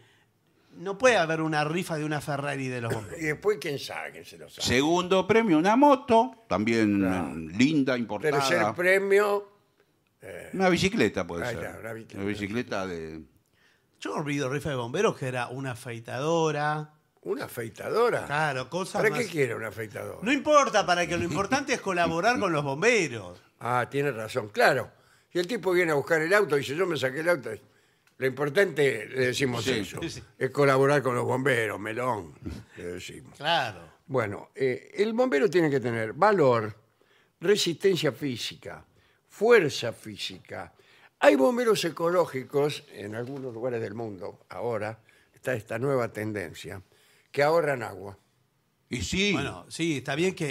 S2: no puede haber una rifa de una Ferrari de los Y
S1: después, quién sabe quién se lo sabe.
S3: Segundo premio, una moto, también linda, importante Tercer
S1: premio, eh, una bicicleta puede ser. una
S3: bicicleta. de.
S2: Yo olvido rifa de bomberos que era una afeitadora. ¿Una afeitadora?
S1: Claro, cosas ¿Para qué quiere una afeitadora? No importa, para que lo importante es colaborar con los bomberos. Ah, tiene razón, claro. Si el tipo viene a buscar el auto y dice, yo me saqué el auto, lo importante, le decimos eso, es colaborar con los bomberos, melón, le decimos. Claro. Bueno, eh, el bombero tiene que tener valor, resistencia física, fuerza física. Hay bomberos ecológicos en algunos lugares del mundo, ahora está esta nueva tendencia, que ahorran agua. Y sí, Bueno, sí, está bien que...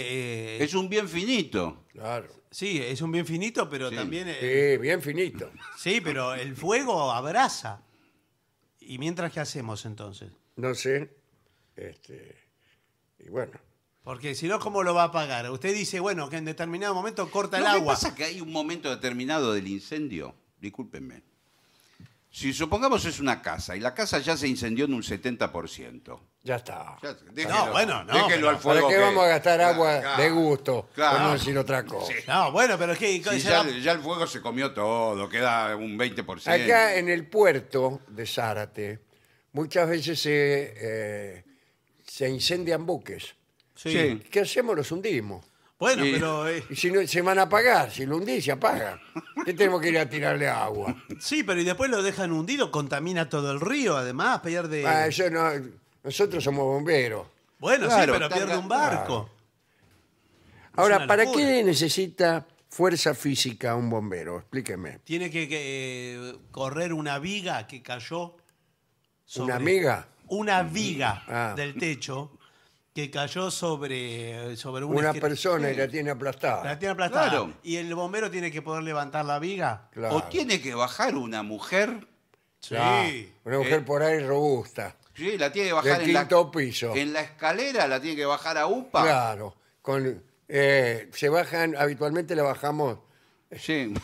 S1: Eh, es
S2: un bien finito.
S1: Claro. Sí,
S2: es un bien finito, pero también... Eh, sí, bien finito. Sí, pero el fuego abraza. ¿Y mientras qué hacemos entonces? No sé. Este, y bueno, porque si no, ¿cómo lo va a pagar? Usted dice, bueno, que en determinado momento corta el agua. Lo pasa
S3: que hay un momento determinado del incendio, discúlpenme. Si supongamos es una casa y la casa ya se incendió en un 70%.
S1: Ya está. no, bueno, no. al fuego. ¿Para qué vamos a gastar agua de gusto? Claro. no decir otra cosa. No, bueno,
S3: pero es que. ya, el fuego se comió todo, queda un 20%. Acá en
S1: el puerto de Zárate, muchas veces se, eh, se incendian buques ¿Qué hacemos? Los hundimos. Bueno, pero. Eh, si se van a apagar, si lo hundís, se apaga. ¿Qué tenemos que ir a tirarle agua? sí, pero y después lo dejan hundido, contamina todo el río, además, pierde. Ah, nosotros somos bomberos. bueno, sí, pero pierde un barco.
S2: Ahora, ¿para qué
S1: necesita fuerza física un bombero? Explíqueme.
S2: Tiene que, correr una viga que cayó.
S1: ¿Una viga
S2: Una viga ah. del techo que cayó sobre, sobre Una persona y la tiene aplastada. La tiene aplastada. Y el bombero tiene que poder levantar la viga.
S3: Claro. O tiene que bajar una mujer. Sí. una mujer eh,
S1: por ahí robusta.
S2: Sí, la tiene
S3: que bajar en la, en la
S2: escalera,
S3: la tiene que bajar a UPA. Claro.
S1: Con, eh, se bajan, habitualmente la bajamos, eh, Sí.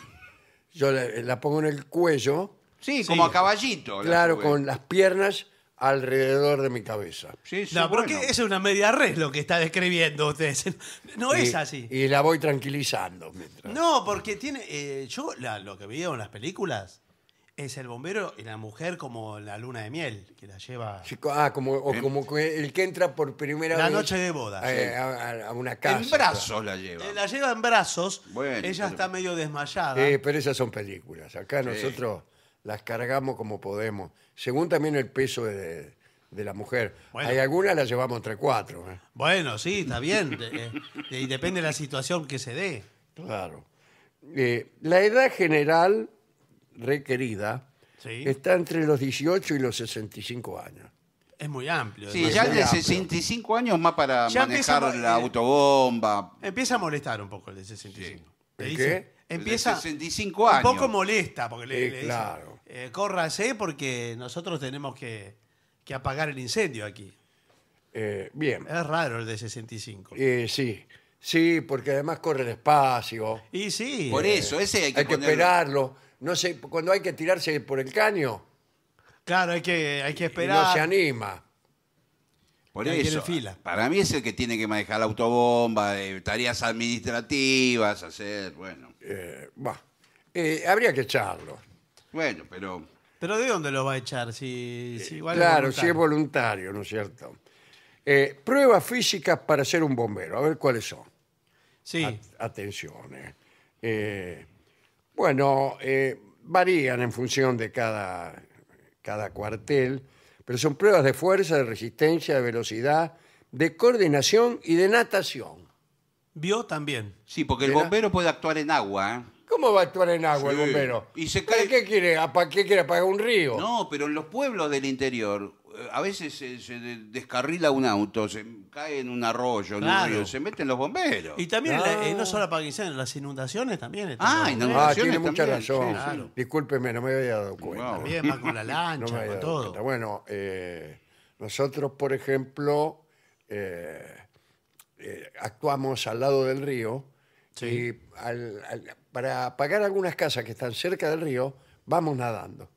S1: yo la, pongo en el cuello, sí, como a caballito.
S2: claro, con las
S1: piernas alrededor de mi cabeza.
S2: Sí, sí, No, porque porque es una media red lo que está describiendo usted. No es así.
S1: Y la voy tranquilizando.
S2: No, porque tiene. Eh, yo lo que veo en las películas es el bombero y la mujer como la luna de miel que la lleva.
S1: Ah, como, como el que entra por primera vez... La noche de bodas, a, una casa. en brazos la lleva. Eh,
S2: la lleva en brazos. ella está medio desmayada. Eh, pero
S1: esas son películas. Acá nosotros las cargamos como podemos, según también el peso de, la mujer. Hay algunas las llevamos entre cuatro. ¿eh?
S2: Bueno, sí, está bien. Eh, y depende de la situación que se dé.
S1: Claro. Eh, la edad general requerida está entre los 18 y los 65 años.
S2: Es muy amplio. Sí, ya de 65 años más para manejar la
S3: autobomba.
S2: Empieza a molestar un poco el de 65. Empieza 65 Un poco molesta, porque le, eh, dice, claro. Eh, córrase porque nosotros tenemos que, que apagar el incendio aquí.
S1: Eh, bien, Es raro el de 65. sí, sí, porque además corre despacio, Y sí, Por eso, ese hay que, esperarlo. No sé, cuando hay que tirarse por el caño,
S2: claro, hay que, hay que esperar. no se anima.
S3: Por eso, para mí es el que tiene que manejar la autobomba, tareas administrativas, hacer, bueno.
S2: Eh,
S1: eh, habría que echarlo. Bueno, pero Pero ¿de
S2: dónde lo va a echar? Si, eh, igual claro, si es
S1: voluntario, ¿no es cierto? Eh, pruebas físicas para ser un bombero, a ver cuáles son. Sí, Atención. bueno, varían en función de cada, cada cuartel, pero son pruebas de fuerza, de resistencia, de velocidad, de coordinación y de natación
S2: vio también. Sí, porque el bombero
S1: puede actuar en agua. ¿eh? ¿Cómo va a actuar en agua el bombero? Y se cae- qué quiere? ¿Para qué quiere apagar un río? No,
S3: pero en los pueblos del interior
S2: eh, a veces se,
S3: descarrila un auto, se cae en un arroyo, en se meten
S2: los bomberos. Y también, eh, no solo para incendios, las inundaciones
S1: también. están Ah, ah tiene mucha razón. Discúlpeme, no me había dado cuenta. También con la lancha, con todo. Bueno, nosotros, por ejemplo, eh, actuamos al lado del río y para apagar algunas casas que están cerca del río, vamos nadando.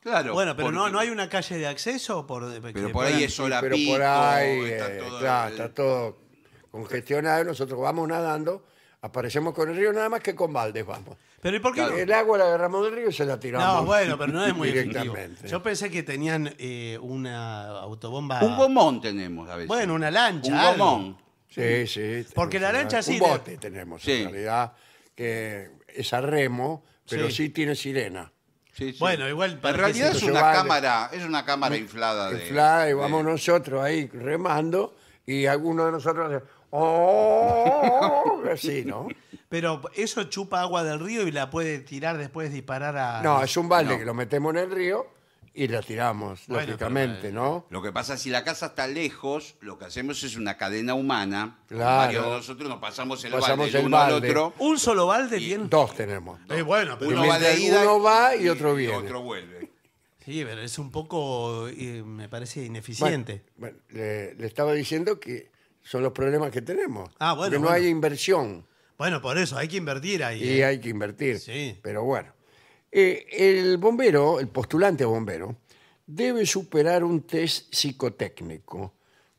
S2: Claro. Bueno, pero no, no hay una calle de acceso por. Pero por ahí es sola Pero por ahí eh,
S1: está todo congestionado, nosotros vamos nadando, aparecemos con el río, nada más que con baldes vamos. Pero ¿y por qué? El agua la Ramón del río y se la tiramos. No, bueno, pero no es muy directamente.
S2: Yo pensé que tenían eh, una autobomba. Un gomón tenemos a veces. Bueno, una lancha. Un algo.
S1: Sí, sí. Porque la lancha sí Un bote tenemos, en realidad, que es a remo, pero Sí. tiene sirena. Sí, sí. Bueno, igual En realidad es una cámara,
S3: es una cámara inflada de. y vamos
S1: nosotros ahí remando y alguno de nosotros hace... ¡Oh! Así, ¿no? Pero
S2: eso chupa agua del río y la puede tirar después disparar a. No, es un balde que lo
S1: metemos en el río y la tiramos, lógicamente, eh, ¿no? Lo que
S3: pasa es si la casa está lejos, lo que hacemos es una cadena humana. Claro. nosotros nos pasamos el balde de uno al otro.
S1: Un solo balde bien. Dos tenemos. Eh, bueno, pero.
S2: Uno va y otro viene. otro vuelve. Sí, pero es un poco. Eh, me parece ineficiente.
S1: Bueno, le, estaba diciendo que son los problemas que tenemos. Ah, bueno, Que no hay inversión. Bueno, por eso hay que invertir ahí. Y ¿eh? hay que invertir. Sí. Pero bueno. Eh, el bombero, el postulante bombero, debe superar un test psicotécnico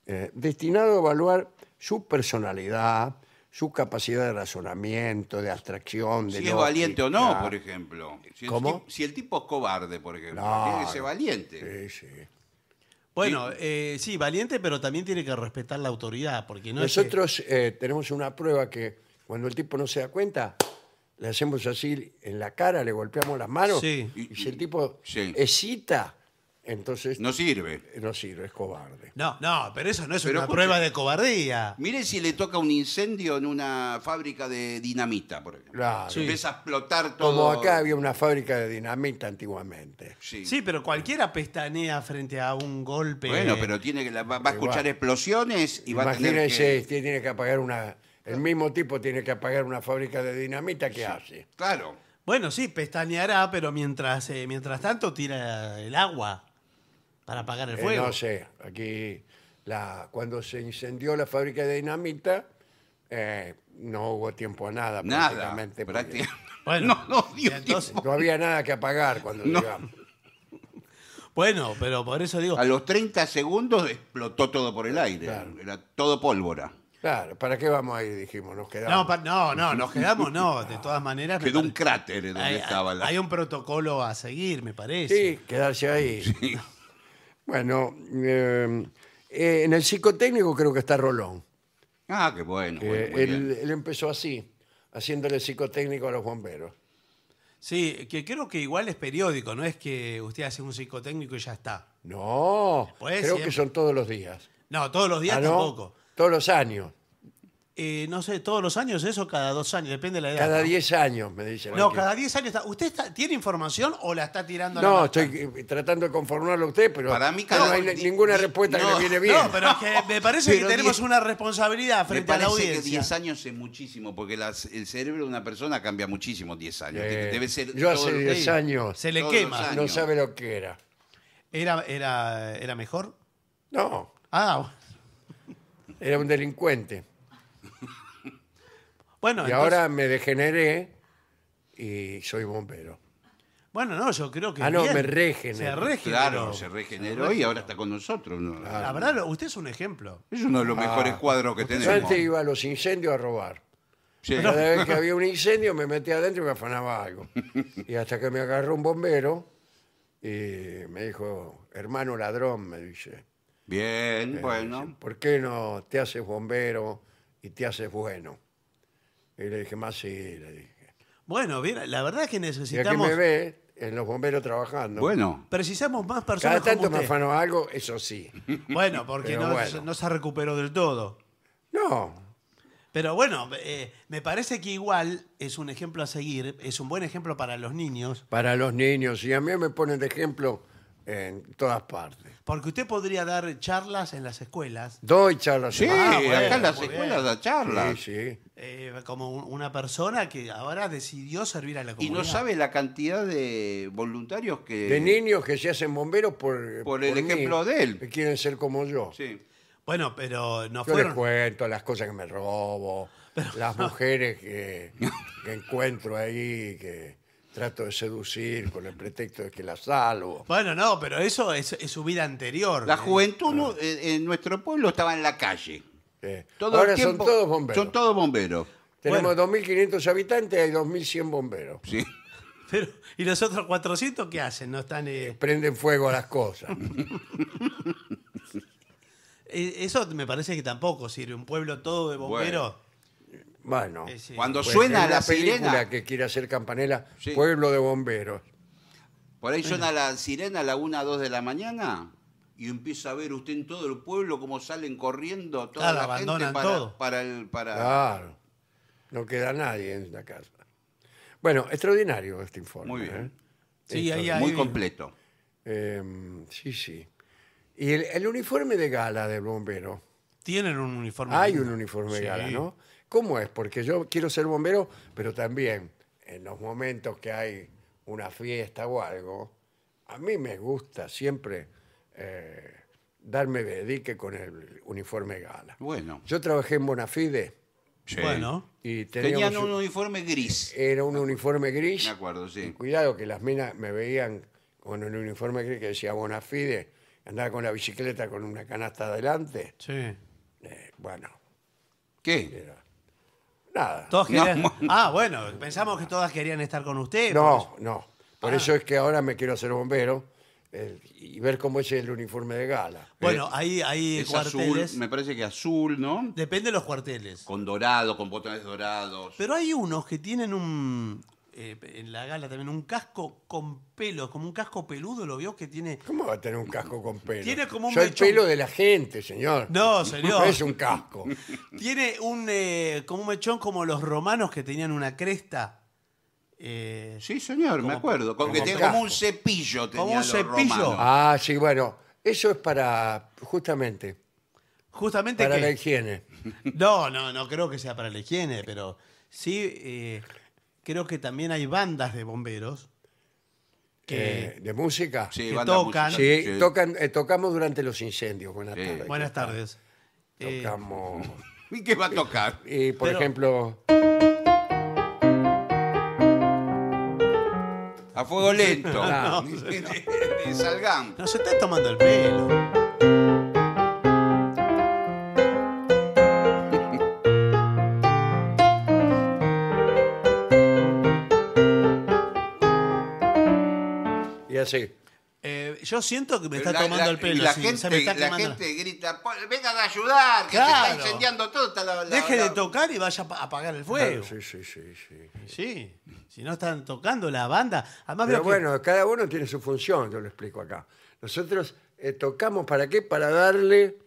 S1: eh, destinado a evaluar su personalidad, su capacidad de razonamiento, de abstracción, de Si es valiente o no, por
S3: ejemplo. Si El, si el tipo es cobarde, por ejemplo.
S2: Tiene que ser valiente. Sí, sí. Bueno, sí. valiente, pero también tiene que respetar la autoridad, porque Nosotros
S1: tenemos una prueba que cuando el tipo no se da cuenta, le hacemos así en la cara, le golpeamos las manos. Y, si el tipo excita, entonces no sirve. no sirve, es cobarde.
S2: No, no, pero eso no es una
S1: prueba de
S3: cobardía. Mire si le toca un incendio en una fábrica de dinamita, por ejemplo.
S1: Claro. Empieza a
S2: explotar todo. Como acá
S1: había una fábrica de dinamita antiguamente. Sí. Sí, pero cualquiera pestanea frente a un golpe. Bueno, pero
S2: tiene que va, a escuchar explosiones y va a tener Imagínense,
S1: que... tiene que apagar una, el mismo tipo tiene que apagar una fábrica de dinamita que hace. Claro.
S2: Bueno, sí, pestañeará, pero mientras, eh, mientras tanto tira
S1: el agua para apagar el eh, fuego. no sé, aquí la, cuando se incendió la fábrica de dinamita, eh, no hubo tiempo a nada, prácticamente. no, había nada que apagar cuando llegamos.
S3: Bueno, pero por eso digo, A los 30 segundos explotó todo por el aire. Era todo pólvora.
S1: Claro, ¿para qué vamos ahí? Dijimos, nos quedamos. No, no, nos quedamos, no.
S2: De todas maneras. Quedó un cráter en donde estaba la. hay
S1: un protocolo a seguir, me parece. Sí, quedarse ahí. Bueno, em, eh, en el psicotécnico creo que está Rolón. Ah, qué bueno. Eh, él, empezó así, haciéndole psicotécnico a los bomberos.
S2: Sí. que creo que igual es periódico, no es que usted
S1: hace un psicotécnico y ya está. No, pues creo que son todos los días. No, todos los días ah, tampoco. Todos los años.
S2: Eh, no sé, todos los años eso, cada dos años, depende de la edad. Cada
S1: diez años, me dice. No, cada
S2: diez años. Está, ¿Usted tiene información o la está tirando a la No, estoy
S1: eh, tratando de conformarlo a usted, pero Para mí, cada no hay ninguna respuesta que le viene bien. No, pero es que me parece que tenemos
S3: una
S2: responsabilidad
S3: frente a la audiencia. que diez años es muchísimo, porque el cerebro de una persona cambia muchísimo diez años. Eh, Debe ser yo hace diez años Se le quema. no sabe lo que era.
S1: Era, era, era mejor. No, Ah, bueno era un delincuente. Bueno, y ahora me degeneré y soy bombero. Bueno, no, yo creo que. Ah, no, me regeneré.
S2: Se regeneró. Claro, se
S3: regeneró y ahora está con nosotros. La
S1: verdad, usted es un ejemplo. Es
S3: uno de los ah. mejores cuadros que tenemos. Yo antes
S1: iba a los incendios a robar. Cada vez que había un incendio me metía adentro y me afanaba algo. Y hasta que me agarró un bombero y me dijo, hermano ladrón, me dice,
S3: Bien, eh, bueno.
S1: ¿Por qué no te haces bombero y te haces bueno? Y le dije, más sí, le dije. Bueno, bien, la verdad es que necesitamos... Y aquí me ve en los bomberos trabajando. Bueno.
S2: Precisamos más personas tanto me
S1: algo, eso sí. Bueno, porque no,
S2: se recuperó del todo. No, pero bueno, eh, me parece que igual es un ejemplo a seguir, es un buen ejemplo para los niños.
S1: Para los niños, y a mí me ponen de ejemplo en todas partes.
S2: Porque usted podría dar charlas en las escuelas,
S1: Doy charlas. Sí, acá en las escuelas da charlas. Sí, sí.
S2: Eh, como una persona que
S1: ahora decidió servir a la comunidad. Y no
S3: sabe la cantidad de voluntarios que... De niños
S1: que se hacen bomberos por... Por el ejemplo de él. Que quieren ser como yo. Sí. Bueno, pero no Yo les cuento las cosas que me robo, las mujeres que, que encuentro ahí, que trato de seducir con el pretexto de que la salvo. Bueno,
S2: no, pero eso es, su vida anterior. La ¿eh?
S1: juventud en, nuestro pueblo estaba en la calle.
S3: Ahora son todos bomberos. Son todos bomberos.
S1: Tenemos 2.500 habitantes, y hay 2.100 bomberos. Sí. Pero,
S2: ¿Y los otros 400 qué hacen? No están... Eh, eh,
S1: prenden fuego a las cosas.
S2: eso me parece que
S1: tampoco sirve. Un pueblo todo de bomberos. Bueno, Cuando suena la sirena, que quiere hacer campanela Pueblo de Bomberos. por ahí suena
S3: la sirena a la 1 2 de la mañana y empieza a ver usted en todo el pueblo cómo salen corriendo toda la gente para, todo. el para Claro.
S1: No queda nadie en la casa. Bueno, extraordinario este informe. Muy bien. ¿eh? Sí, muy completo. Em, sí, sí. Y el, uniforme de gala del bombero. Tienen un uniforme. Hay un uniforme de gala, ¿no? ¿Cómo es? Porque yo quiero ser bombero, pero también en los momentos que hay una fiesta o algo, a mí me gusta siempre eh, darme dedique con el uniforme gala. Bueno. Yo trabajé en Bonafide.
S3: Sí. Bueno. Y Tenían un
S1: uniforme gris. Era un uniforme gris. De acuerdo, sí. cuidado que las minas me veían con el uniforme gris que decía Bonafide. Andaba con la bicicleta con una canasta adelante. Sí. Eh, bueno. ¿Qué? Nada. querían- Ah, bueno,
S2: pensamos que todas querían estar con ustedes No,
S1: no. Por ah. eso es que ahora me quiero hacer bombero eh, y ver cómo es el uniforme de gala. Bueno, eh, ahí hay, cuarteles.
S3: azul, me parece que
S2: azul, ¿no? Depende de los cuarteles. Con dorado, con botones dorados.
S1: Pero hay unos que tienen
S2: un, eh, en la gala también un casco con pelo, como un casco peludo, ¿lo vio que tiene? ¿Cómo va a tener un casco con pelo? Tiene como un el pelo de
S1: la gente, señor. No, señor. No es un casco.
S2: tiene un eh, como un mechón como los romanos que tenían una cresta.
S1: Eh, sí, señor, me acuerdo. que como un
S2: cepillo. Tenía un cepillo. romanos.
S1: Ah, sí, bueno, eso es para, justamente,
S2: justamente para la higiene. No, no, no creo que sea para la higiene, pero sí creo que también hay bandas de bomberos
S1: que, eh, ¿De música? Sí, que tocan. Eh, tocamos durante los incendios. Buenas tardes. Buenas tardes. Tocamos. ¿Y qué va a tocar? Y por ejemplo, A fuego lento. y
S2: Salgan. nos está tomando el pelo. Eh, yo siento que me está tomando el pelo. La, gente, la gente, grita,
S3: vengan a ayudar, que se
S2: está incendiando
S3: todo. Está Deje de
S2: tocar y vaya a apagar el fuego.
S1: sí, sí, sí, sí, sí. si no están tocando la banda. Pero bueno, cada uno tiene su función, yo lo explico acá. Nosotros eh, tocamos, ¿para qué? Para darle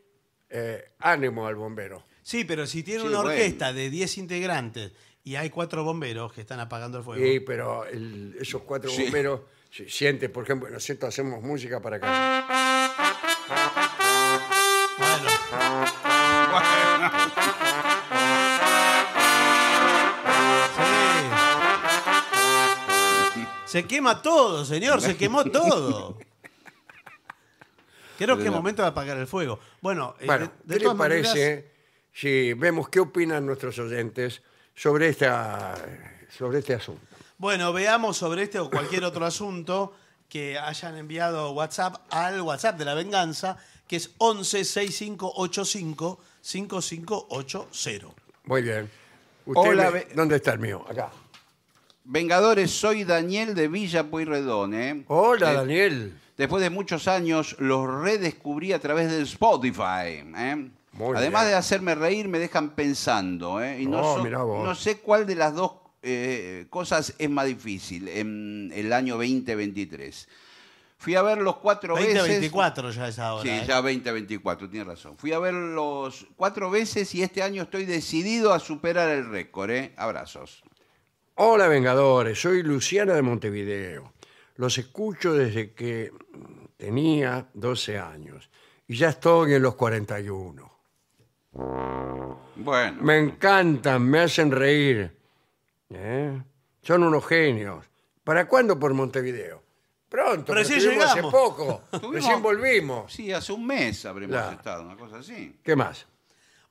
S1: eh, ánimo al bombero. Sí, pero si tiene una orquesta
S2: de 10 integrantes y hay cuatro bomberos que están
S1: apagando el fuego. Sí, pero esos cuatro bomberos si siente, por ejemplo, nosotros hacemos música para casa. Bueno.
S2: Se quema todo, señor, se quemó todo.
S1: Creo que es momento de apagar el fuego. Bueno, eh, ¿qué parece si vemos qué opinan nuestros oyentes sobre, esta, sobre este asunto?
S2: Bueno, veamos sobre este o cualquier otro asunto que hayan enviado WhatsApp al WhatsApp de la venganza, que es 11 6585 5580.
S1: Muy bien. Hola, ¿Dónde está el mío? Acá.
S3: Vengadores, soy Daniel de Villa Pueyrredón. ¿eh? Hola, Daniel. Después de muchos años, los redescubrí a través del Spotify. ¿eh? Además de hacerme reír, me dejan pensando. ¿eh? no, oh, no sé cuál de las dos cosas... Eh, cosas es más difícil en el año 2023. Fui a ver los cuatro veces. 2024 ya es ahora. Sí, ¿eh? ya 2024, tienes razón. Fui a verlos cuatro veces y este año estoy decidido a superar el récord. ¿eh? Abrazos.
S1: Hola, Vengadores. Soy Luciana de Montevideo. Los escucho desde que tenía 12 años y ya estoy en los 41. Bueno. Me encantan, me hacen reír eh, Son unos genios. ¿Para cuándo por Montevideo? Pronto, Recién hace poco.
S3: Nos Recién
S2: volvimos. Sí, hace un mes habremos estado, una cosa
S3: así.
S1: ¿Qué más?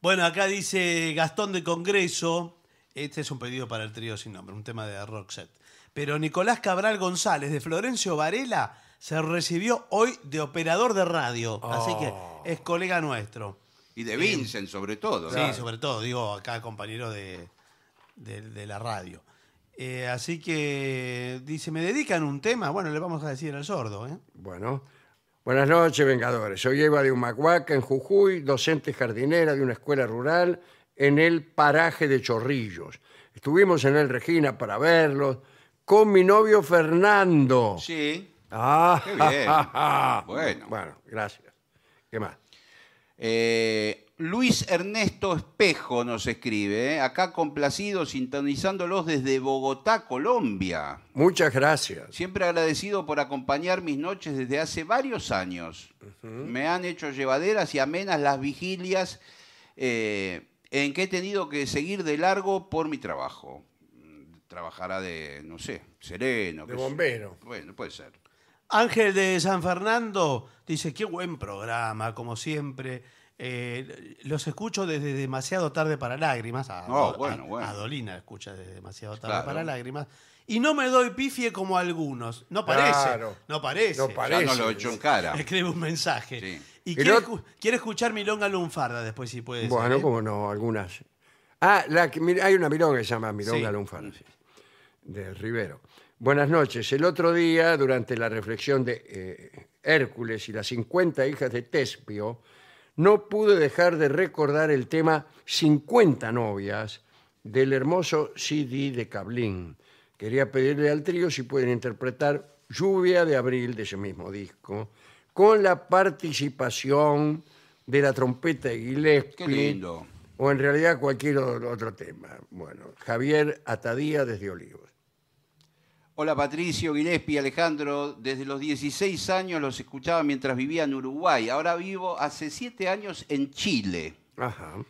S2: Bueno, acá dice Gastón de Congreso. Este es un pedido para el trío sin nombre, un tema de Roxette. Pero Nicolás Cabral González de Florencio Varela se recibió hoy de operador de radio. Así que oh. es colega nuestro. Y de Vincent, sobre todo. Sí, sobre todo, digo acá compañero de, de, la radio. Eh, así que dice, ¿me dedican un tema? Bueno, le vamos a decir al sordo. ¿eh?
S1: Bueno, buenas noches, Vengadores. Soy Eva de Humacuaca, en Jujuy, docente jardinera de una escuela rural en el paraje de Chorrillos. Estuvimos en el Regina para verlos con mi novio Fernando. Sí. Ah, Qué bien. bueno. Bueno, gracias. ¿Qué más? Eh, Luis
S3: Ernesto Espejo nos escribe, ¿eh? acá complacido, sintonizándolos desde Bogotá, Colombia.
S1: Muchas gracias.
S3: Siempre agradecido por acompañar mis noches desde hace varios años. Me han hecho llevaderas y amenas las vigilias eh, en que he tenido que seguir de largo por mi trabajo. Trabajará de, no sé, sereno. De bombero. Bueno, puede ser.
S2: Ángel de San Fernando dice, qué buen programa, como siempre eh, los escucho desde demasiado tarde para lágrimas. A, oh, escucha desde demasiado tarde para lágrimas. Y no me doy pifie como algunos. No parece. No parece. No parece. Ya no en cara. Escribe un mensaje. Y, quiere, escuchar Milonga Lunfarda después, si puede Bueno, ¿eh? como
S1: no, algunas. Ah, hay una Milonga que se llama Milonga Lunfarda, de Rivero. Buenas noches. El otro día, durante la reflexión de eh, Hércules y las 50 hijas de Tespio, no pude dejar de recordar el tema 50 novias del hermoso CD de Cablín. Quería pedirle al trío si pueden interpretar Lluvia de Abril de ese mismo disco, con la participación de la trompeta de Gillespie. Qué lindo. O en realidad cualquier otro tema. Bueno, Javier Atadía desde Olivos.
S3: Hola Patricio, Guinespi, Alejandro. Desde los 16 años los escuchaba mientras vivía en Uruguay. Ahora vivo hace 7 años en Chile.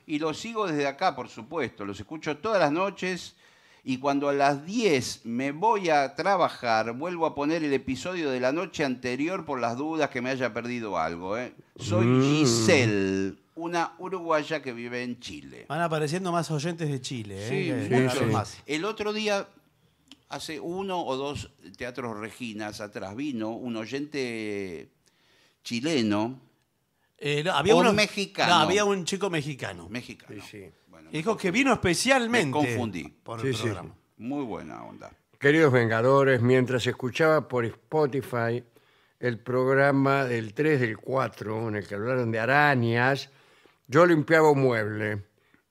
S3: Y los sigo desde acá, por supuesto. Los escucho todas las noches. Y cuando a las 10 me voy a trabajar, vuelvo a poner el episodio de la noche anterior por las dudas que me haya perdido algo. ¿eh? Soy mm. Giselle, una uruguaya que vive en Chile.
S2: Van apareciendo más oyentes de Chile. ¿eh? Sí, muchos más.
S3: El otro día hace uno o dos teatros reginas atrás vino un oyente
S2: chileno eh, había o mexicano. No, había un chico mexicano.
S3: Mexicano.
S1: Dijo que vino especialmente. Me confundí. Por el
S3: Muy buena onda.
S1: Queridos Vengadores, mientras escuchaba por Spotify el programa del 3 del 4, en el que hablaron de arañas, yo limpiaba un mueble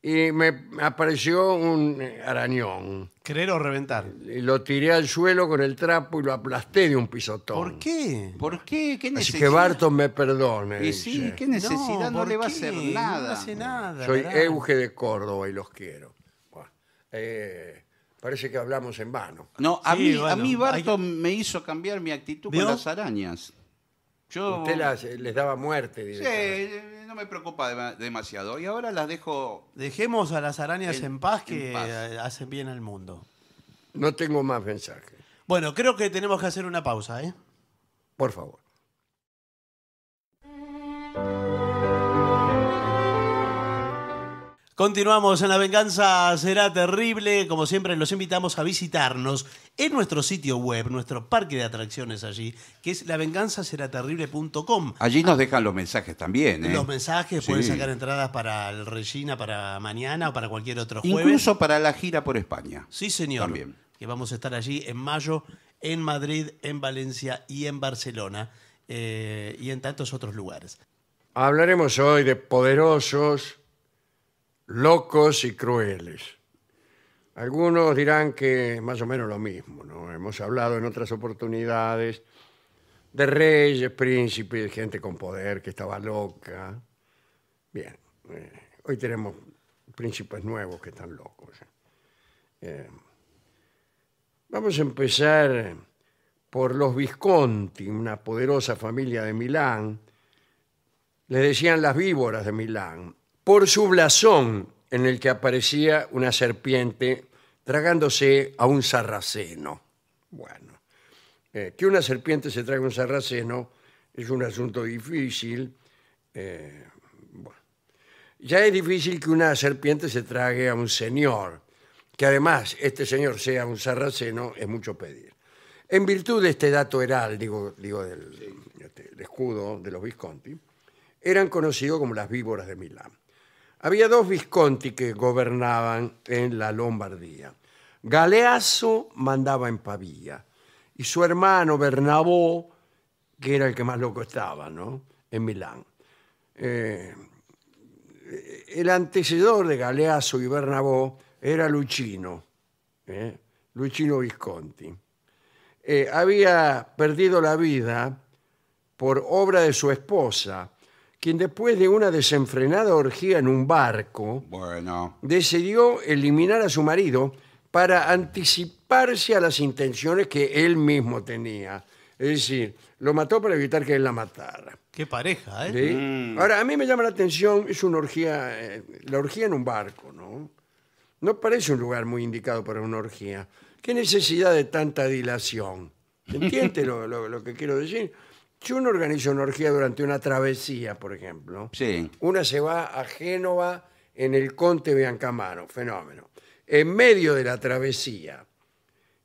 S1: y me apareció un arañón. Querer reventar. Y Lo tiré al suelo con el trapo y lo aplasté de un pisotón. ¿Por qué? ¿Por qué? ¿Qué Así que Barton me perdone. Y sí, qué necesidad, no, le va a hacer nada. hace nada. Soy Euge de Córdoba y los quiero. Eh, parece que hablamos en vano. No, a, mí, a Barton
S3: me hizo cambiar mi actitud con las arañas. Yo... Usted las- eh, les
S1: daba
S2: muerte
S3: Sí, me preocupa demasiado. Y ahora las
S2: dejo. Dejemos a las arañas en, paz que eh, hacen bien al mundo. No
S1: tengo más mensajes. Bueno,
S2: creo que tenemos que hacer una pausa, ¿eh? Por favor. Continuamos en La Venganza Será Terrible. Como siempre, los invitamos a visitarnos en nuestro sitio web, nuestro parque de atracciones allí, que es lavenganzaseraterrible.com.
S3: Allí nos dejan los mensajes también. ¿eh? Los mensajes, pueden sacar
S2: entradas para el Regina, para mañana o para cualquier otro jueves. Incluso
S3: para la gira por España.
S2: Sí, señor. También. Que vamos a estar allí en mayo, en Madrid, en Valencia y en Barcelona. Eh, y en tantos otros lugares.
S1: Hablaremos hoy de poderosos locos y crueles. Algunos dirán que más o menos lo mismo, ¿no? Hemos hablado en otras oportunidades de reyes, príncipes, gente con poder que estaba loca. Bien, eh, hoy tenemos príncipes nuevos que están locos. Eh, vamos a empezar por los Visconti, una poderosa familia de Milán. Le decían las víboras de Milán, por su blasón en el que aparecía una serpiente tragándose a un sarraceno. Bueno, eh, que una serpiente se trague a un sarraceno es un asunto difícil. Eh, ya es difícil que una serpiente se trague a un señor, que además este señor sea un sarraceno es mucho pedir. En virtud de este dato heráldico, digo, este, del, escudo de los Visconti, eran conocidos como las víboras de Milán. Había dos Visconti que gobernaban en la Lombardía. Galeazzo mandaba en Pavía y su hermano Bernabó, que era el que más loco estaba, ¿no? En Milán. Eh, el antecedor de Galeazzo y Bernabó era Luchino, ¿eh? Luchino Visconti. Eh, había perdido la vida por obra de su esposa, quien después de una desenfrenada orgía en un barco, decidió eliminar a su marido para anticiparse a las intenciones que él mismo tenía. Es decir, lo mató para evitar que él la matara. qué pareja, ¿eh? Mm. Ahora, a mí me llama la atención, es una orgía, eh, la orgía en un barco, ¿no? No parece un lugar muy indicado para una orgía. ¿Qué necesidad de tanta dilación? ¿Entiendes lo que quiero decir? Si uno organiza una orgía durante una travesía, por ejemplo, una se va a Génova en el Conte Biancamano, fenómeno. En medio de la travesía,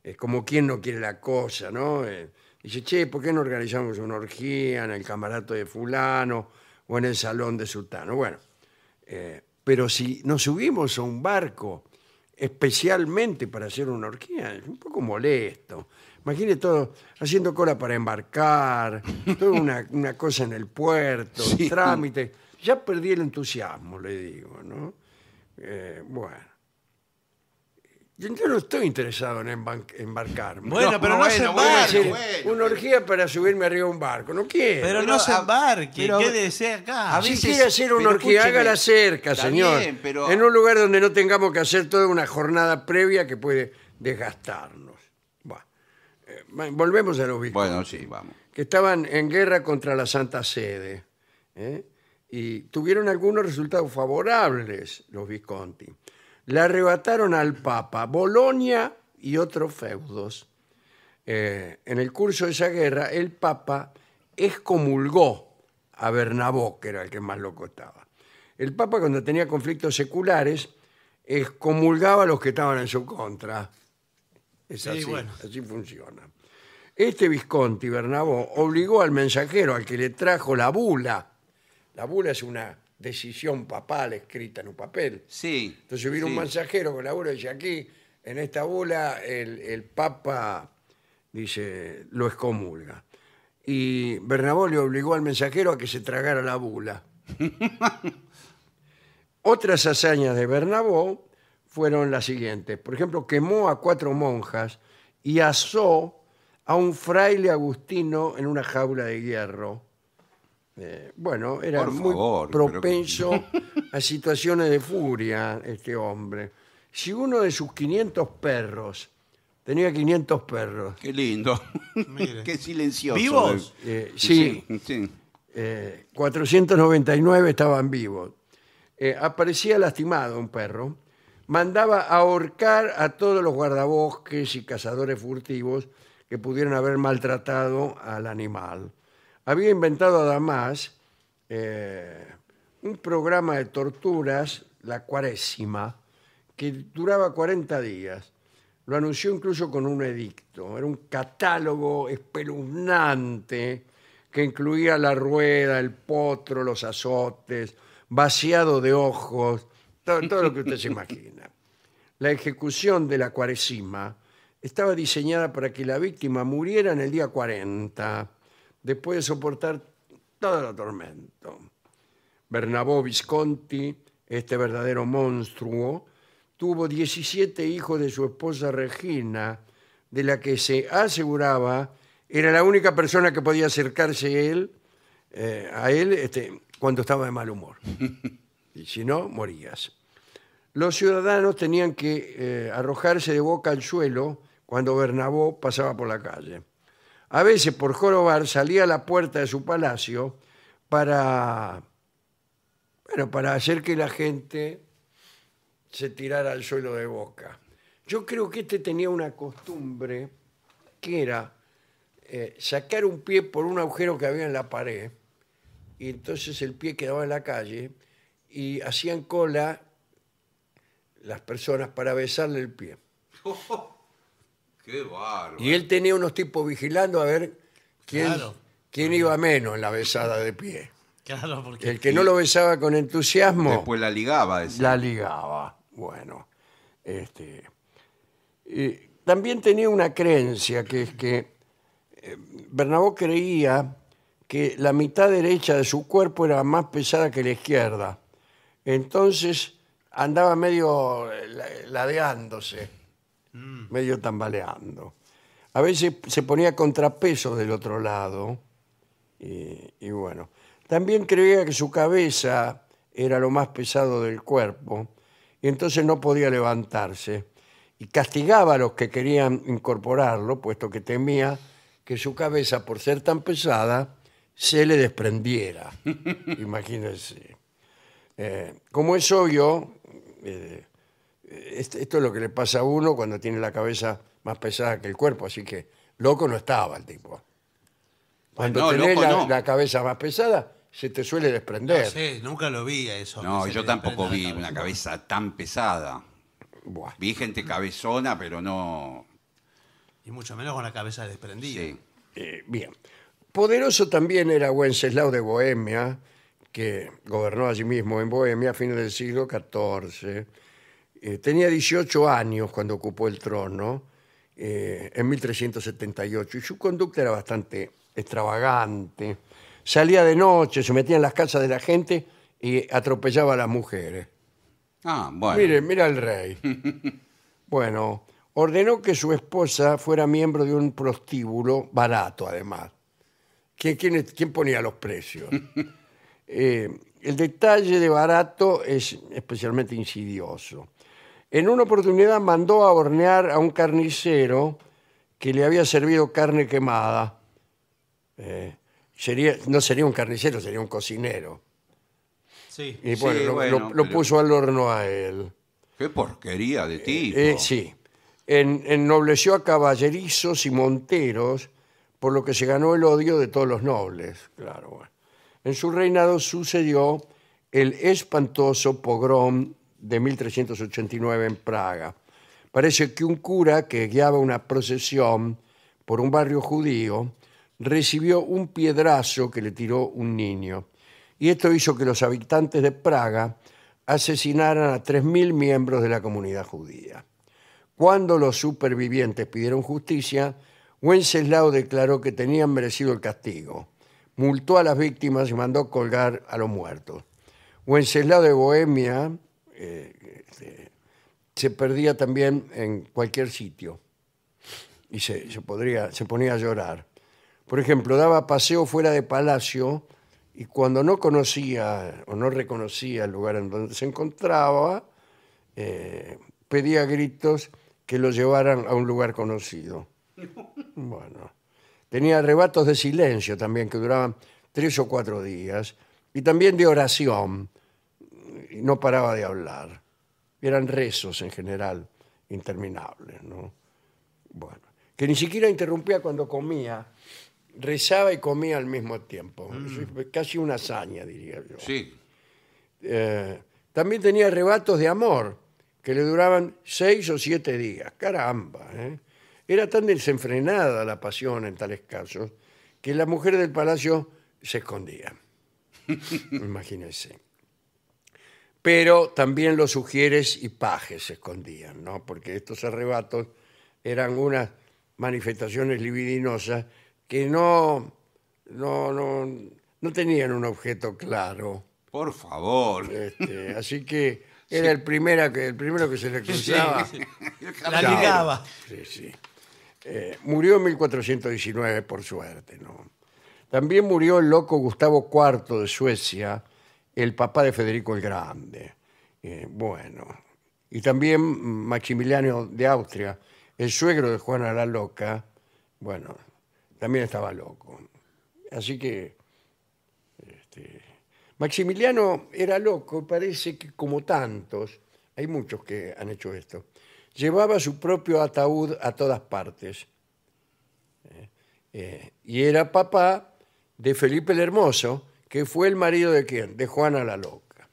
S1: es como quien no quiere la cosa, ¿no? Eh, dice, che, ¿por qué no organizamos una orgía en el camarato de fulano o en el salón de sultano? Bueno, eh, pero si nos subimos a un barco especialmente para hacer una orgía, es un poco molesto. Imagine todo, haciendo cola para embarcar, toda una, cosa en el puerto, trámites. trámite. Ya perdí el entusiasmo, le digo, ¿no? Eh, bueno. Yo no estoy interesado en embarcarme. Bueno, pero no se embarque. una orgía para subirme arriba de un barco. No quiero. Pero no, se embarque, pero- quédese acá. A si quiere hacer una orgía, hágala cerca, señor. pero- En un lugar donde no tengamos que hacer toda una jornada previa que puede desgastarnos volvemos a los Visconti. Bueno, sí, vamos. Que estaban en guerra contra la Santa Sede. ¿eh? Y tuvieron algunos resultados favorables los Visconti. Le arrebataron al Papa Bolonia y otros feudos. Eh, en el curso de esa guerra, el Papa excomulgó a Bernabó, que era el que más loco estaba. El Papa, cuando tenía conflictos seculares, excomulgaba a los que estaban en su contra. Es así funciona. Este Visconti, Bernabó, obligó al mensajero al que le trajo la bula. La bula es una decisión papal escrita en un papel. Sí. Entonces vino un mensajero con la bula y dice, aquí, en esta bula, el, Papa, dice, lo excomulga. Y Bernabó le obligó al mensajero a que se tragara la bula. Otras hazañas de Bernabó fueron las siguientes. Por ejemplo, quemó a cuatro monjas y asó a un fraile agustino en una jaula de hierro. Eh, bueno, era muy propenso a situaciones de furia este hombre. Si uno de sus 500 perros, tenía 500 perros, Qué lindo. Qué silencioso. ¿Vivos? Eh, sí, 499 eh, estaban vivos, aparecía lastimado un perro, mandaba ahorcar a todos los guardabosques y cazadores furtivos que pudieran haber maltratado al animal. Había inventado además eh, un programa de torturas, la cuaresima, que duraba 40 días. Lo anunció incluso con un edicto. Era un catálogo espeluznante que incluía la rueda, el potro, los azotes, vaciado de ojos, todo, todo lo que usted se imagina. La ejecución de la cuaresima estaba diseñada para que la víctima muriera en el día 40, después de soportar todo el tormento. Bernabó Visconti, este verdadero monstruo, tuvo 17 hijos de su esposa Regina, de la que se aseguraba era la única persona que podía acercarse él, eh, a él este, cuando estaba de mal humor. Y si no, morías. Los ciudadanos tenían que eh, arrojarse de boca al suelo cuando Bernabó pasaba por la calle. A veces, por jorobar, salía a la puerta de su palacio para, bueno, para hacer que la gente se tirara al suelo de boca. Yo creo que este tenía una costumbre que era eh, sacar un pie por un agujero que había en la pared y entonces el pie quedaba en la calle y hacían cola las personas para besarle el pie. Y él tenía unos tipos vigilando a ver quién, iba menos en la besada de pie. porque El que no lo besaba con entusiasmo Después la ligaba. la ligaba. Bueno, este. y también tenía una creencia que es que eh, Bernabó creía que la mitad derecha de su cuerpo era más pesada que la izquierda. Entonces andaba medio eh, ladeándose. Mm. medio tambaleando. A veces se ponía contrapeso del otro lado y, bueno. También creía que su cabeza era lo más pesado del cuerpo y entonces no podía levantarse y castigaba a los que querían incorporarlo, puesto que temía que su cabeza, por ser tan pesada, se le desprendiera. Imagínense. Eh, como es obvio, eh, esto es lo que le pasa a uno cuando tiene la cabeza más pesada que el cuerpo, así que loco no estaba el tipo. Cuando tenés la, cabeza más pesada, se te suele desprender. No
S2: sé, nunca lo vi a eso.
S3: No, yo tampoco vi una cabeza tan pesada. Vi gente cabezona, pero no...
S1: Y mucho menos con la cabeza desprendida. Eh, bien. Poderoso también era Wenceslao de Bohemia, que gobernó allí mismo en Bohemia a fines del siglo XIV eh, tenía 18 años cuando ocupó el trono, eh, en 1378, y su conducta era bastante extravagante. Salía de noche, se metía en las casas de la gente y atropellaba a las mujeres. Ah, bueno. Mire, mira al rey. bueno, ordenó que su esposa fuera miembro de un prostíbulo barato, además. ¿Quién, ponía los precios? Eh, el detalle de barato es especialmente insidioso. En una oportunidad mandó a hornear a un carnicero que le había servido carne quemada. Eh, sería, no sería un carnicero, sería un cocinero.
S4: Sí, y bueno, lo, puso
S1: al horno a él. Qué porquería de eh, ti. Eh, sí. ennobleció a caballerizos y monteros, por lo que se ganó el odio de todos los nobles. Claro. En su reinado sucedió el espantoso pogrom de 1389 en Praga. Parece que un cura que guiaba una procesión por un barrio judío recibió un piedrazo que le tiró un niño. Y esto hizo que los habitantes de Praga asesinaran a 3.000 miembros de la comunidad judía. Cuando los supervivientes pidieron justicia, Wenceslao declaró que tenían merecido el castigo. Multó a las víctimas y mandó colgar a los muertos. Wenceslao de Bohemia eh, este, se perdía también en cualquier sitio y se, podría, se ponía a llorar. Por ejemplo, daba paseo fuera de palacio y cuando no conocía o no reconocía el lugar en donde se encontraba, eh, pedía gritos que lo llevaran a un lugar conocido. Bueno, tenía arrebatos de silencio también que duraban tres o cuatro días y también de oración y no paraba de hablar. Eran rezos en general interminables, ¿no? Bueno, que ni siquiera interrumpía cuando comía, rezaba y comía al mismo tiempo. Mm. Casi una hazaña, diría yo. Sí. Eh, también tenía arrebatos de amor que le duraban seis o siete días. Caramba, ¿eh? Era tan desenfrenada la pasión en tales casos que la mujer del palacio se escondía. Imagínense pero también los sugieres y pajes se escondían, ¿no? Porque estos arrebatos eran unas manifestaciones libidinosas que no, no, tenían un objeto claro. Por favor. Este, así que era el, el primero que se le cruzaba. La ligaba. Sí, sí. Eh, murió en 1419, por suerte, ¿no? También murió el loco Gustavo IV de Suecia, el papá de Federico el Grande. Eh, bueno, y también Maximiliano de Austria, el suegro de Juana la Loca, bueno, también estaba loco. Así que este, Maximiliano era loco, parece que como tantos, hay muchos que han hecho esto, llevaba su propio ataúd a todas partes. Eh, eh, y era papá de Felipe el Hermoso, que fue el marido de quién? De Juana la Loca.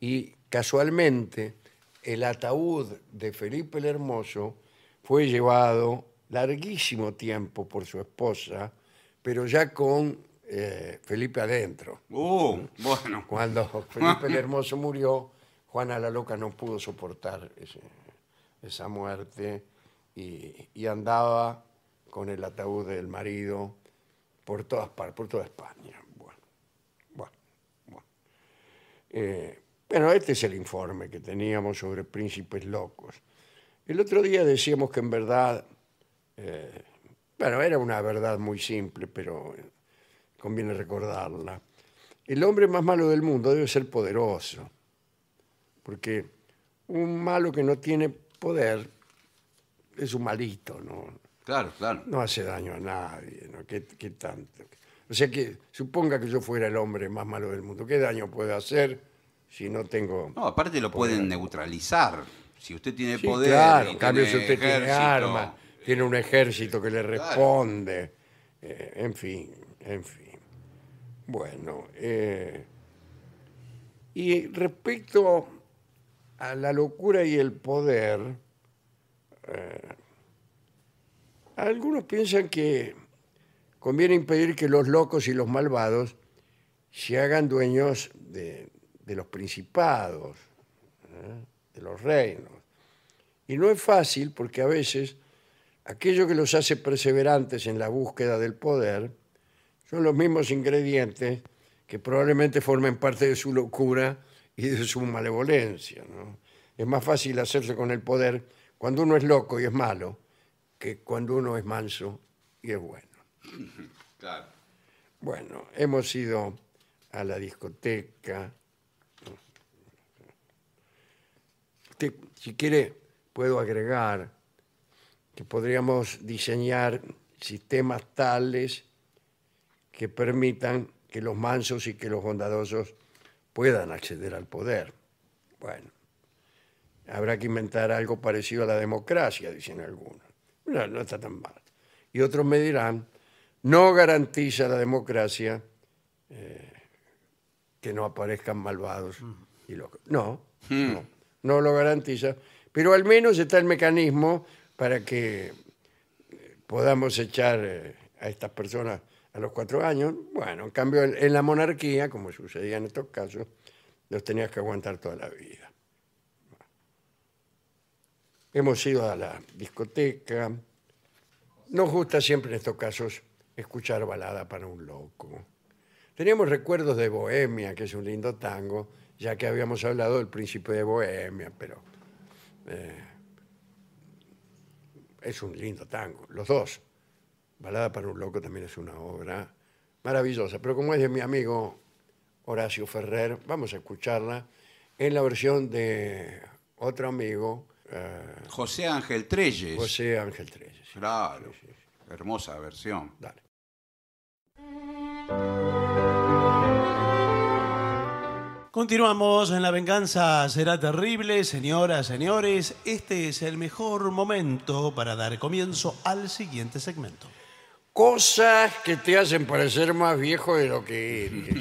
S1: Y casualmente, el ataúd de Felipe el Hermoso fue llevado larguísimo tiempo por su esposa, pero ya con eh, Felipe adentro. Uh, bueno. Cuando Felipe el Hermoso murió, Juana la Loca no pudo soportar esa muerte y, andaba con el ataúd del marido por todas por toda España. bueno, eh, este es el informe que teníamos sobre príncipes locos. El otro día decíamos que en verdad, eh, bueno, era una verdad muy simple, pero conviene recordarla. El hombre más malo del mundo debe ser poderoso, porque un malo que no tiene poder es un malito, ¿no? Claro, claro. No hace daño a nadie, ¿no? ¿Qué, qué tanto? O sea que suponga que yo fuera el hombre más malo del mundo. ¿Qué daño puede hacer si no tengo...
S3: No, aparte lo pueden neutralizar. Si usted tiene poder... Claro, en cambio si usted tiene armas,
S1: tiene un ejército que le responde. Eh, en fin, en fin. Bueno. Eh, y respecto a la locura y el poder, eh, algunos piensan que conviene impedir que los locos y los malvados se hagan dueños de, los principados, ¿eh? de los reinos. Y no es fácil porque a veces aquello que los hace perseverantes en la búsqueda del poder son los mismos ingredientes que probablemente formen parte de su locura y de su malevolencia. Es más fácil hacerse con el poder cuando uno es loco y es malo que cuando uno es manso y es bueno. Bueno, hemos ido a la discoteca. si quiere, puedo agregar que podríamos diseñar sistemas tales que permitan que los mansos y que los bondadosos puedan acceder al poder. Bueno, habrá que inventar algo parecido a la democracia, dicen algunos. No, no está tan mal. Y otros me dirán no garantiza la democracia eh, que no aparezcan malvados y mm. No, no, lo garantiza. Pero al menos está el mecanismo para que eh, podamos echar eh, a estas personas a los cuatro años. Bueno, en cambio, en, en la monarquía, como sucedía en estos casos, los tenías que aguantar toda la vida. Hemos ido a la discoteca. Nos gusta siempre en estos casos escuchar balada para un loco. Teníamos recuerdos de Bohemia, que es un lindo tango, ya que habíamos hablado del príncipe de Bohemia, pero eh, es un lindo tango, los dos. Balada para un loco también es una obra maravillosa, pero como es de mi amigo Horacio Ferrer, vamos a escucharla en la versión de otro amigo. Eh,
S3: José Ángel Trelles. José
S1: Ángel Trelles. Claro,
S3: hermosa versión. Dale.
S2: Continuamos en La Venganza Será Terrible, señoras, señores. Este es el mejor momento para dar comienzo al siguiente segmento.
S1: Cosas que te hacen parecer más viejo de lo que eres.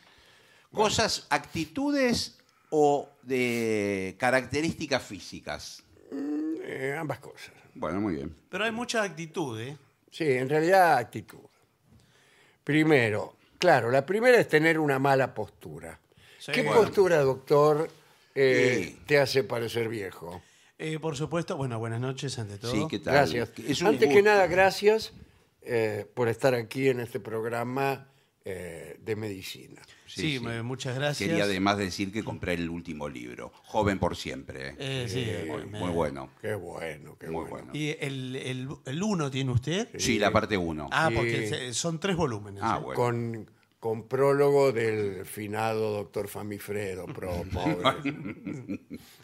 S1: Cosas, actitudes o de
S3: características físicas. Mm, eh, ambas cosas. Bueno, muy bien.
S1: Pero hay muchas actitudes. ¿eh? Sí, en realidad actitud. Primero, claro, la primera es tener una mala postura. ¿Qué postura, doctor, eh, te hace parecer viejo?
S2: Eh, por supuesto, bueno, buenas noches ante todo. Sí, ¿qué tal? Gracias.
S1: Antes que nada, gracias eh, por estar aquí en este programa eh, de medicina. Sí, muchas gracias. Quería
S3: además decir que compré el último libro, Joven por Siempre. Eh, sí, eh, muy, bueno. Qué bueno, qué bueno. ¿Y
S2: el uno tiene usted?
S3: Sí, la parte uno. Ah, porque
S1: son tres volúmenes. Ah, ¿eh? Con, con prólogo del finado doctor Famifredo, pro,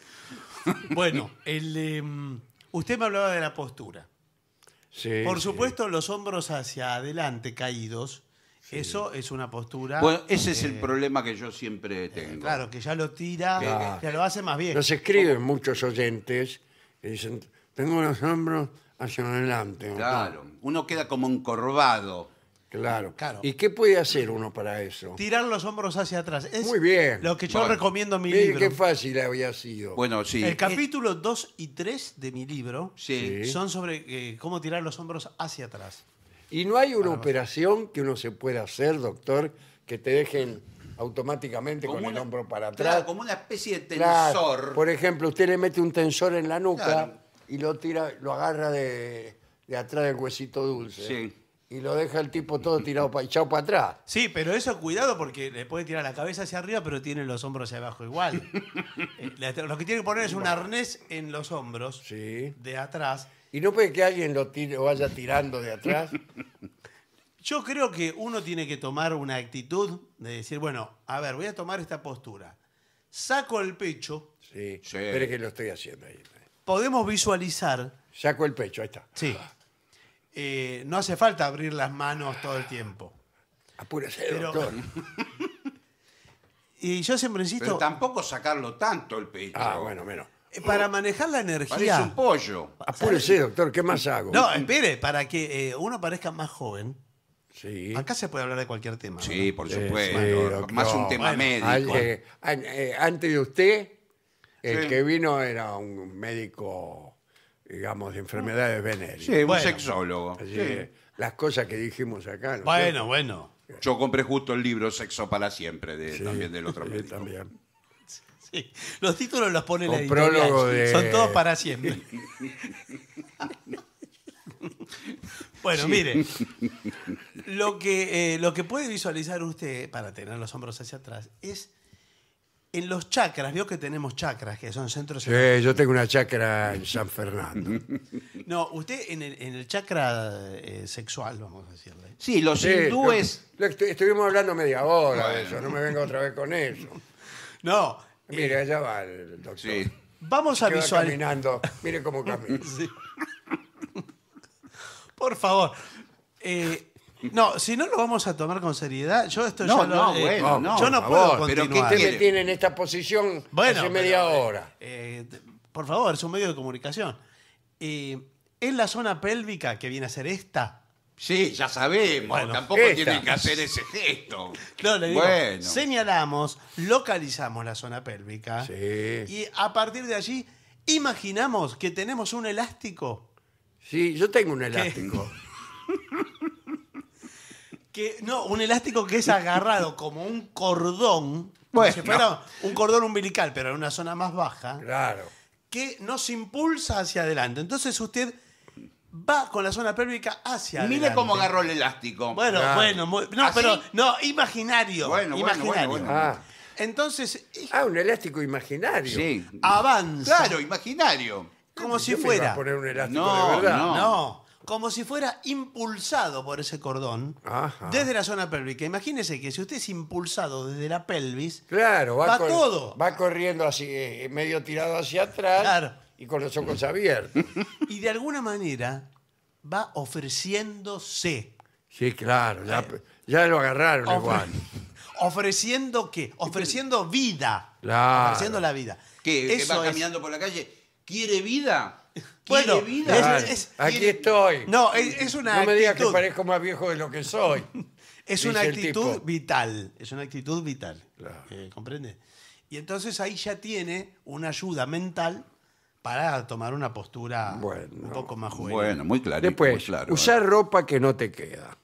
S1: bueno,
S2: em, usted me hablaba de la postura.
S1: Sí, por supuesto,
S2: los hombros hacia adelante caídos eso es una postura. Bueno, ese es el eh,
S3: problema que yo siempre eh, tengo. Claro,
S2: que ya
S1: lo tira, ya lo hace más bien. Nos escriben muchos oyentes que dicen, tengo los hombros hacia adelante. Claro,
S3: uno queda como encorvado. Claro. Claro. ¿Y qué puede hacer uno para eso?
S2: Tirar los hombros hacia atrás. Es Muy bien. Lo que yo recomiendo en mi libro. libro. qué fácil había sido.
S3: Bueno,
S1: sí. El
S2: capítulo 2 y 3 de mi libro son sobre eh, cómo tirar los hombros hacia atrás.
S1: Y no hay una operación que uno se pueda hacer, doctor, que te dejen automáticamente Como con el hombro para atrás. como una especie de tensor. Por ejemplo, usted le mete un tensor en la nuca y lo tira, lo agarra de, atrás del huesito dulce. Y lo deja el tipo todo tirado para echado para atrás. Sí, pero eso cuidado
S2: porque le puede tirar la cabeza hacia arriba, pero tiene los hombros hacia abajo igual. Eh, lo que tiene que poner es un arnés en los hombros de atrás y no puede que alguien lo vaya tirando de atrás. Yo creo que uno tiene que tomar una actitud
S1: de decir, bueno,
S2: a ver, voy a tomar esta postura. Saco el pecho.
S1: Sí, Sí. que lo estoy haciendo ahí.
S2: Podemos visualizar. Saco el pecho, ahí está. Sí. Eh, no hace falta abrir las manos todo el tiempo. Apúrese, Pero- doctor. Y yo siempre Pero tampoco sacarlo tanto el pecho.
S1: Ah, bueno, menos.
S2: Eh, para manejar la Parece energía. un
S1: pollo. Apúrese, ah, doctor, ¿qué más hago? No, espere,
S2: para que eh, uno parezca más joven. Sí. Acá se puede hablar de cualquier tema. Sí, por
S3: supuesto. Más un tema médico.
S1: Eh, antes de usted, el que vino era un médico, digamos, de enfermedades venéreas. Sí, un sexólogo. Las cosas que dijimos acá. Bueno, bueno.
S3: Yo compré justo el libro Sexo para siempre, también del otro Sí, también.
S1: Los títulos los pone la
S2: prólogo Son todos para siempre. bueno, mire. Lo que, eh, lo que puede visualizar usted, para tener los hombros hacia atrás, es en los chakras. Vio que tenemos chakras, que son centros... Sí,
S1: yo tengo una chakra en San Fernando.
S2: No, usted en el, chakra eh, sexual, vamos a decirle. Sí, los hindúes.
S1: lo- estuvimos hablando media hora de eso, no me venga otra vez con eso. No, Mire, allá va el doctor. Vamos a visualizar. caminando. Mire cómo camina.
S2: Por favor. Eh, no, si no lo vamos a tomar con seriedad, yo esto No, no, bueno, no, yo no puedo continuar. pero ¿qué me tiene
S1: en esta posición Bueno, hace media hora.
S2: Eh, eh, por favor, es un medio de comunicación. Eh, en la zona pélvica, que viene a ser esta,
S3: Sí, ya sabemos, tampoco tiene que hacer ese gesto. No, le digo,
S2: señalamos, localizamos la zona pélvica Sí. y a partir de allí imaginamos que tenemos un elástico Sí, yo tengo un elástico. que no, un elástico que es agarrado como un cordón, Bueno. un cordón umbilical, pero en una zona más baja, Claro. que nos impulsa hacia adelante. Entonces usted va con la zona pélvica hacia Mire cómo agarró el
S3: elástico. Bueno, bueno, muy- no, pero
S2: no, imaginario, Bueno, imaginario. Ah. Entonces Ah, un elástico imaginario. Sí. avanza Claro, imaginario. como si fuera, a poner un elástico No, de verdad. no. no, como si fuera impulsado por ese cordón desde la zona pélvica. Imagínese que si usted es
S1: impulsado desde la pelvis, Claro, va, todo. Va corriendo así, eh, medio tirado hacia atrás. Claro y con los ojos abiertos. Y de alguna manera va ofreciéndose. Sí, claro, ya, lo agarraron igual.
S2: ¿Ofreciendo qué? Ofreciendo vida.
S1: Claro. Ofreciendo
S2: la vida. ¿Que va caminando
S1: por la calle? ¿Quiere vida?
S2: ¿Quiere vida? Aquí
S1: estoy. No, es, una No me digas que parezco más viejo de lo que soy.
S2: es una actitud
S1: vital. Es
S2: una actitud vital. Eh, ¿Comprende? Y entonces ahí ya tiene una ayuda mental para tomar una postura un poco más joven. Bueno, muy clarito, Después,
S1: usar ¿eh? ropa que no te queda.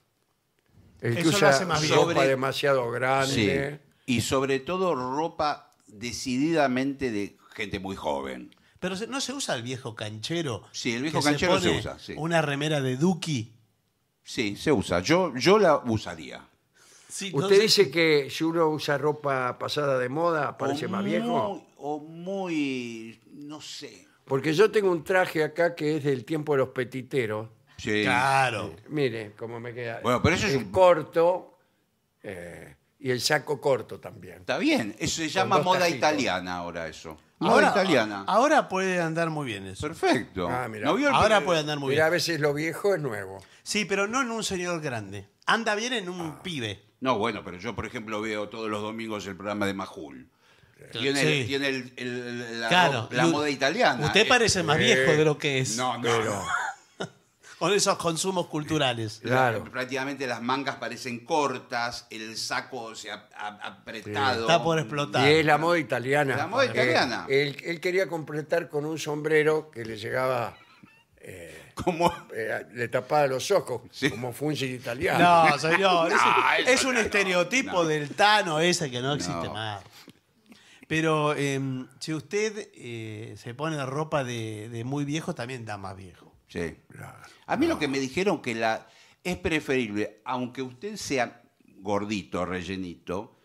S1: El que usa hace
S2: demasiado
S1: grande.
S3: Y sobre todo ropa decididamente de gente muy joven.
S2: Pero no se usa el viejo canchero. Sí, el viejo canchero se usa, Una remera de
S3: Duki. Sí, se usa. Yo, yo la usaría.
S1: Usted dice que si uno usa ropa pasada de moda, parece más viejo
S3: muy, no sé.
S1: Porque yo tengo un traje acá que es del tiempo de los petiteros. Sí. Claro. Eh, mire cómo me queda. Bueno, pero eso es un... corto eh, y el saco corto también. Está
S3: bien, eso se llama moda italiana ahora eso. Moda ahora,
S1: italiana. Ahora puede andar muy bien eso. Perfecto. Ah, ahora puede andar muy bien. a veces lo viejo es
S2: nuevo. Sí, pero no en un señor grande.
S3: Anda bien en un ah. pibe. No, bueno, pero yo por ejemplo veo todos los domingos el programa de Majul. Tiene, la, moda italiana. Usted eh. parece más viejo de lo que es. No, no.
S2: Con esos consumos culturales. Claro.
S3: Prácticamente las mangas parecen cortas, el saco se ha apretado. Está por explotar. Y es
S1: la moda italiana. La moda italiana. Él, quería completar con un sombrero que le llegaba eh, como eh, le tapaba los ojos, como Fungi italiano. No, señor. es, un estereotipo del
S2: Tano ese que no existe más. Pero em, si usted eh, se pone ropa de, muy viejo, también da más viejo. Sí. A mí lo que me dijeron
S3: que la es preferible, aunque usted sea gordito, rellenito,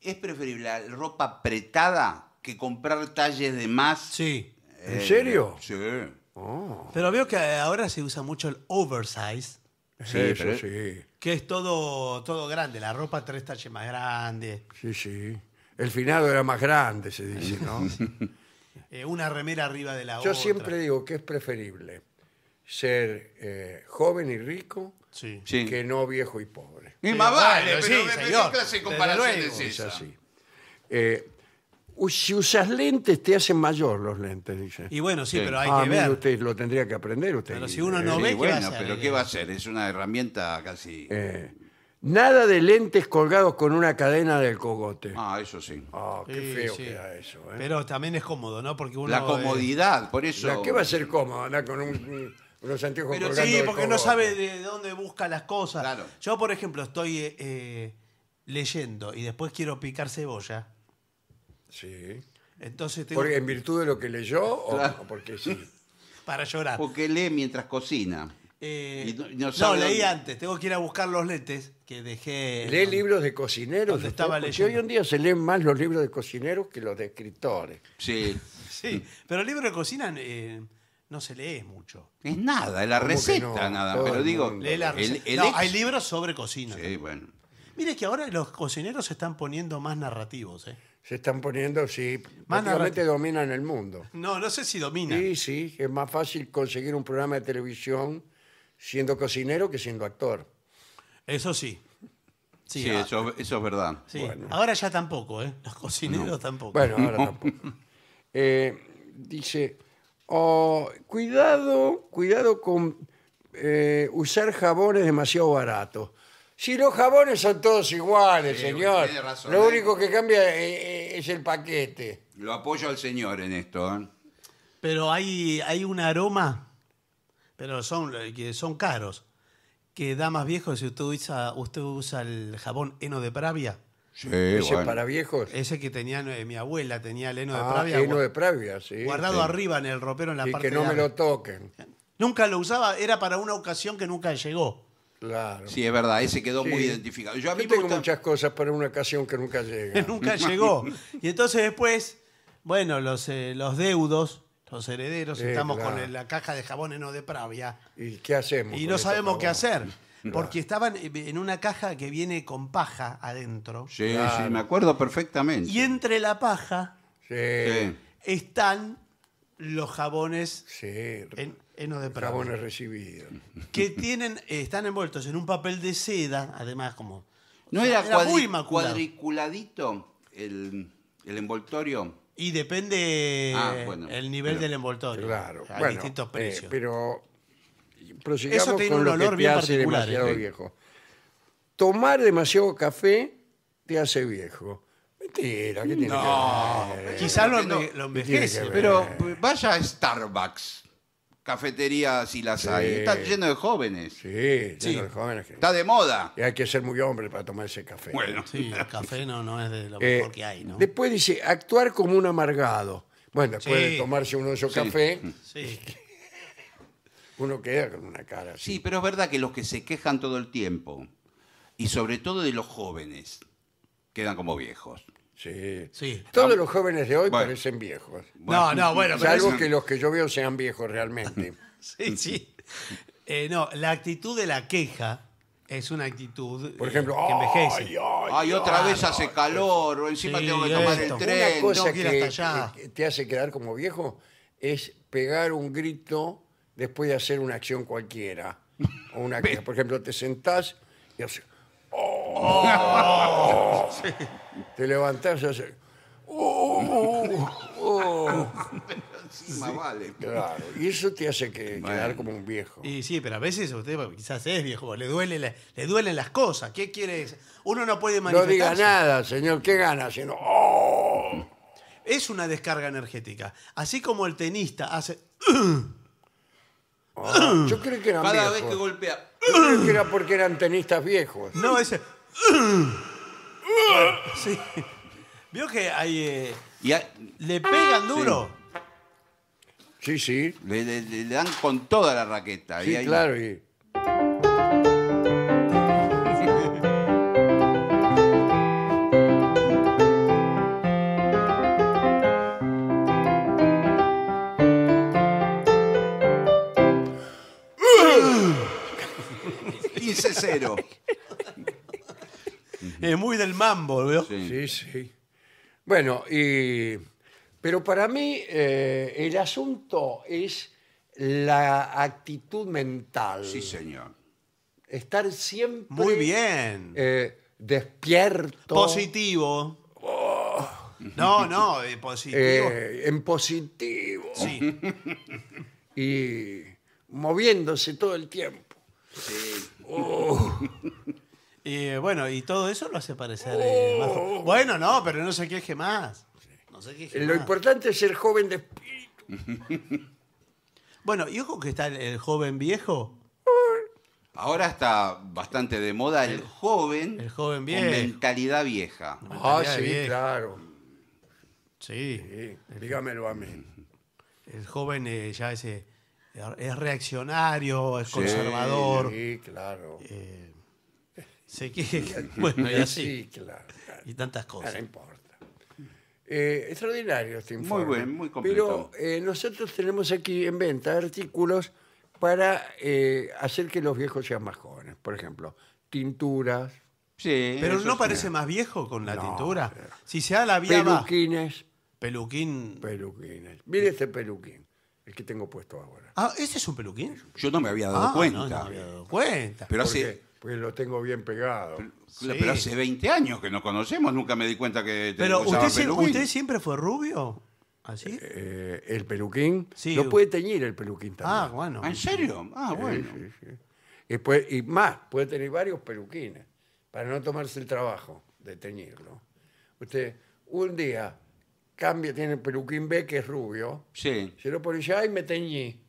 S3: es preferible la ropa apretada que comprar talles de más.
S2: Sí. ¿En serio?
S3: Eh, sí. Oh.
S2: Pero veo que eh, ahora se usa mucho el oversize. Sí, sí, sí. Que es todo, todo grande, la ropa tres talles más
S1: grande. Sí, sí el finado era más grande, se dice, ¿no? Eh, una remera arriba de la Yo siempre digo que es preferible ser eh, joven y rico que no viejo y pobre. Y más vale,
S2: pero sí,
S3: clase de es
S1: eh, si usas lentes, te hacen mayor los lentes, dice. Y bueno, sí, pero hay ah, que mire, ver. usted lo tendría que aprender usted. Pero si uno no ve, ¿qué va a bueno, pero
S3: ¿qué va a hacer? Es una herramienta casi...
S1: Nada de lentes colgados con una cadena del cogote. Ah, eso sí. Ah, qué feo queda eso. ¿eh? Pero también es cómodo, ¿no? Porque uno... La comodidad, por eso. ¿Qué va a ser cómodo andar con unos anteojos Pero sí, porque no sabe de
S2: dónde busca las cosas. Yo, por ejemplo, estoy eh, eh, leyendo y después quiero picar cebolla. Sí. Entonces tengo Porque en virtud de
S3: lo que leyó o, porque sí.
S2: para llorar.
S3: Porque lee mientras cocina.
S2: no- leí antes. Tengo que ir a buscar los lentes que dejé. Lee
S1: libros de cocineros. Donde estaba leyendo. Hoy en día se leen más los libros de cocineros que los de escritores. Sí.
S2: sí, pero el libro de cocina eh, no se lee mucho.
S1: Es nada, es la receta nada.
S2: pero digo, hay libros sobre cocina. Sí, bueno. Mire que ahora los cocineros
S1: se están poniendo más narrativos, ¿eh? Se están poniendo, sí, más prácticamente dominan el mundo. No, no sé si dominan. Sí, sí, es más fácil conseguir un programa de televisión siendo cocinero que siendo actor.
S2: Eso sí.
S3: Sí, ah, eso, es verdad.
S2: Ahora
S1: ya tampoco, ¿eh? Los cocineros tampoco. Bueno, ahora tampoco. Eh, dice, oh, cuidado, cuidado con eh, usar jabones demasiado baratos. Si los jabones son todos iguales, señor. Lo ¿eh? único que cambia
S2: es el paquete.
S3: Lo apoyo al señor en esto.
S2: Pero hay, hay un aroma, pero son, que son caros que da más viejos, si usted usa, usted usa el jabón heno de pravia. Sí, ¿Ese para viejos? Ese que tenía eh, mi abuela, tenía el heno de Ah, pravia. heno de
S1: pravia, sí. Guardado arriba en
S2: el ropero en la Y que no me lo toquen. Nunca lo usaba, era para una ocasión
S1: que nunca llegó. Claro.
S3: Sí, es verdad, ese quedó muy identificado.
S1: Yo a mí tengo muchas cosas para una ocasión que nunca llega. nunca llegó. Y entonces después, bueno,
S2: los, eh, los deudos los herederos, estamos con la caja de jabón no de Pravia ¿Y qué hacemos? y no sabemos qué hacer. Porque estaban en una caja que viene con paja adentro. Sí,
S3: sí, me acuerdo perfectamente. Y
S2: entre la paja están los jabones sí. heno de Pravia. Jabones recibidos. que tienen, están envueltos en un papel de seda, además como... ¿No era, cuadri- muy
S3: cuadriculadito el, el envoltorio?
S2: Y depende ah, el nivel del envoltorio. Claro, hay distintos eh, precios. pero prosigamos Eso tiene con un olor bien te hace particular, demasiado este.
S1: viejo. Tomar demasiado café te hace viejo. Mentira, ¿qué tiene no, que ver? Quizás lo, lo envejece. Pero
S3: vaya a Starbucks cafeterías y las hay. Está lleno
S1: de jóvenes. Sí, lleno de jóvenes. Está de moda. y hay que ser muy hombre para tomar ese café. Bueno, Sí, el café no, no es de lo eh, mejor que hay, ¿no? Después dice, actuar como un amargado. Bueno, después de tomarse uno de esos cafés, uno queda con una cara así. sí,
S3: pero es verdad que los que se quejan todo el tiempo, y sobre todo de los jóvenes, quedan como viejos. Sí. Todos los jóvenes de hoy parecen viejos. No, no,
S1: bueno, Salvo que los que yo veo sean viejos realmente. Sí, sí. Eh, no, la
S2: actitud de la queja es una actitud eh, Por ejemplo, que envejece. "Ay, otra
S3: vez hace calor, o encima tengo que tomar el tren. cosa
S1: te hace quedar como viejo es pegar un grito después de hacer una acción cualquiera. O una queja. Por ejemplo, te sentás y haces. Te levantás y haces... ¡Oh!
S4: ¡Oh!
S1: vale. Claro, y eso te hace que, quedar como un viejo. Y sí, pero a veces usted
S2: quizás es viejo, le, duele le duelen las cosas. ¿Qué quiere? Uno no puede No diga
S1: nada, señor, ¿qué gana? Sino,
S2: Es una descarga energética. Así
S1: como el tenista hace. Ah, yo creo que eran Cada vez que golpea. Yo creo que era porque eran tenistas viejos. No, ese.
S2: Vio que hay, eh, le pegan duro.
S3: Sí, sí. le, dan con toda la raqueta. y claro. y-
S2: Sí. 15
S1: muy del mambo, ¿veo? Sí, sí. Bueno, y, pero para mí eh, el asunto es la actitud mental. Sí, señor. Estar siempre... Muy bien. Eh, despierto. Positivo. Oh. No, no, eh, positivo. en positivo. Sí, Y moviéndose todo el tiempo.
S2: Sí. Oh. Y eh, bueno, y todo eso lo hace parecer eh, oh. Bueno, no, pero no se queje más. No Lo importante es ser joven de espíritu. Bueno, y ojo que está el, joven viejo.
S3: Ahora está bastante de moda el
S1: joven el joven viejo. con
S3: mentalidad
S2: vieja. Ah, sí,
S1: claro. Sí. dígamelo a mí.
S2: El joven eh, ya es, es reaccionario, es conservador.
S1: Sí, claro. y así. Sí, claro, Y tantas ah, cosas. No importa. Eh, extraordinario este informe. Muy bien, muy completo. Pero eh, nosotros tenemos aquí en venta artículos para eh, hacer que los viejos sean más jóvenes. Por ejemplo, tinturas. Sí, pero no parece más viejo con la tintura. Si se da la vía Peluquines. Peluquín. Peluquines. Mire este peluquín, el que tengo puesto ahora. Ah, ¿ese es un peluquín?
S3: Yo no me había dado ah, cuenta. No, me había
S1: dado
S2: cuenta.
S3: Pero así
S1: pues lo tengo bien pegado. Pero, hace
S3: 20 años que nos conocemos, nunca me di cuenta que te Pero usted, usted
S2: siempre fue rubio.
S3: ¿Así? Eh, eh,
S1: el peluquín. Sí. puede teñir el peluquín ah, también. Ah, bueno. ¿En serio? Ah, bueno. y, más, puede tener varios peluquines para no tomarse el trabajo de teñirlo. Usted un día cambia, tiene el peluquín B que es rubio. Sí. Se lo pone ya y me teñí.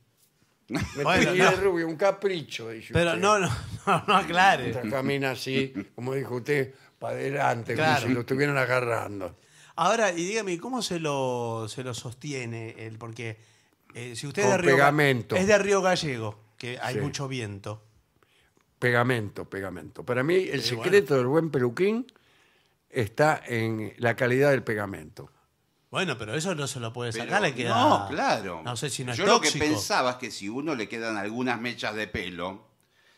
S1: Me un capricho. Pero no, no, no, aclare. Camina así, como dijo usted, para adelante, como si lo estuvieran agarrando.
S2: Ahora, y dígame, ¿cómo se lo, se lo sostiene él? Porque eh, si usted es de Río es de
S1: Río Gallego, que hay mucho viento. Pegamento, pegamento. Para mí, el secreto del buen peluquín está en la calidad del pegamento.
S2: Bueno, pero eso no se lo puede sacar, le queda. No,
S1: claro. No sé si no Yo lo que pensaba
S3: es que si uno le quedan algunas mechas de pelo,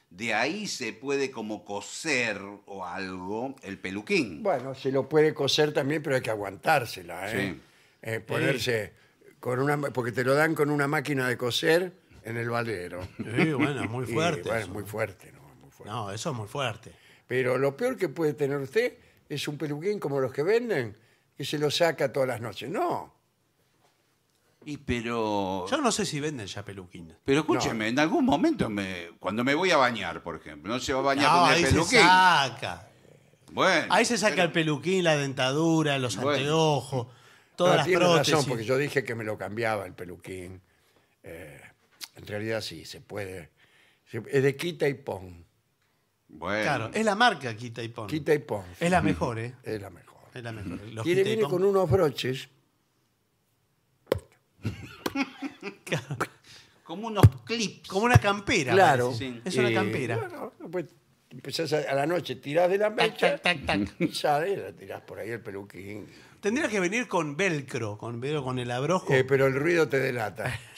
S3: de ahí se puede como coser o algo el peluquín.
S1: Bueno, se lo puede coser también, pero hay que aguantársela, ¿eh? Sí. Eh, ponerse con una porque te lo dan con una máquina de coser en el valero. Sí, bueno, muy fuerte. bueno, muy fuerte, ¿no? Muy fuerte. No, eso es muy fuerte. Pero lo peor que puede tener usted es un peluquín como los que venden, que se lo saca todas las noches. No. Y
S3: pero. Yo
S1: no sé si venden ya peluquín.
S3: Pero escúcheme, en algún momento, me, cuando me voy a
S2: bañar, por ejemplo,
S3: no se va a bañar con No, peluquín
S2: ahí se saca. Ahí se saca el peluquín, la dentadura, los anteojos, todas las prótesis. porque
S1: yo dije que me lo cambiaba el peluquín. Eh, en realidad sí, se puede. Es de quita y pon. Bueno. Claro, es la marca quita y pon. Quita y pon. Es la mejor, ¿eh? Es la mejor. Es la con unos broches. Como unos clips. Como una campera. Claro. Es una eh, campera. Bueno, pues empezás a, la noche, tirás de la mecha. la tirás por ahí el peluquín.
S2: tendrías que venir con velcro, con con el abrojo. Eh, pero el ruido
S1: te delata.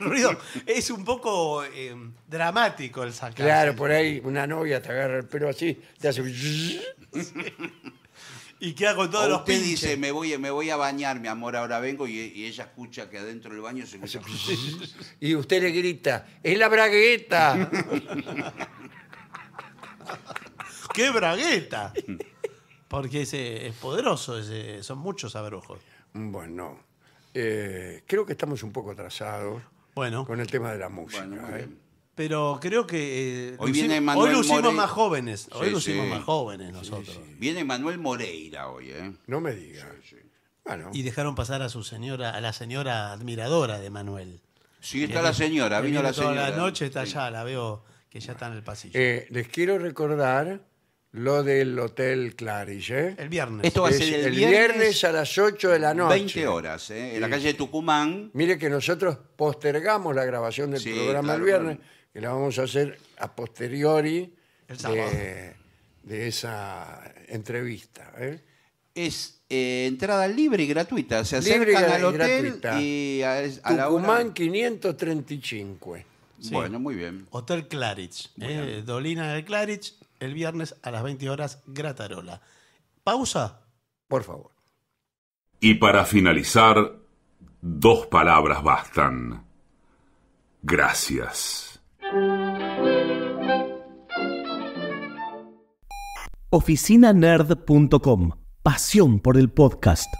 S2: Ruido. Es un poco eh, dramático el sacar. Claro,
S1: por ahí una novia te agarra el pelo así, te hace... Y qué con todos los usted dice,
S3: me voy, me voy a bañar, mi amor, ahora vengo, y, ella escucha que adentro del
S1: baño se escucha... Y usted le grita, ¡es la bragueta! ¡Qué bragueta! Porque ese es poderoso, son muchos abrojos. Bueno, eh, creo que estamos un poco atrasados con el tema de la música. ¿eh?
S2: pero creo que eh, hoy, lucimos, viene más jóvenes. Hoy lucimos más jóvenes nosotros.
S3: viene Manuel Moreira hoy, ¿eh?
S2: No me digas. Y dejaron pasar a su señora, a la señora admiradora
S1: de Manuel. Sí, está la señora, vino, la señora. Toda la noche
S2: está allá, la veo que ya está en el
S1: pasillo. Eh, les quiero recordar lo del Hotel Clarice. ¿eh? El viernes. Esto va a ser el, viernes, a las 8 de la noche. 20 horas, en la calle de Tucumán. Mire que nosotros postergamos la grabación del programa el viernes que la vamos a hacer a posteriori de, esa entrevista. ¿eh? Es eh, entrada libre y gratuita. Se acercan y al hotel
S3: gratuita.
S2: a, 535.
S3: Bueno, muy bien.
S2: Hotel Claritz, ¿eh? Dolina de Claritz el viernes a las 20 horas, Gratarola. Pausa.
S1: Por favor.
S3: Y para finalizar, dos palabras
S2: bastan. Gracias oficinanerd.com. Pasión por el podcast.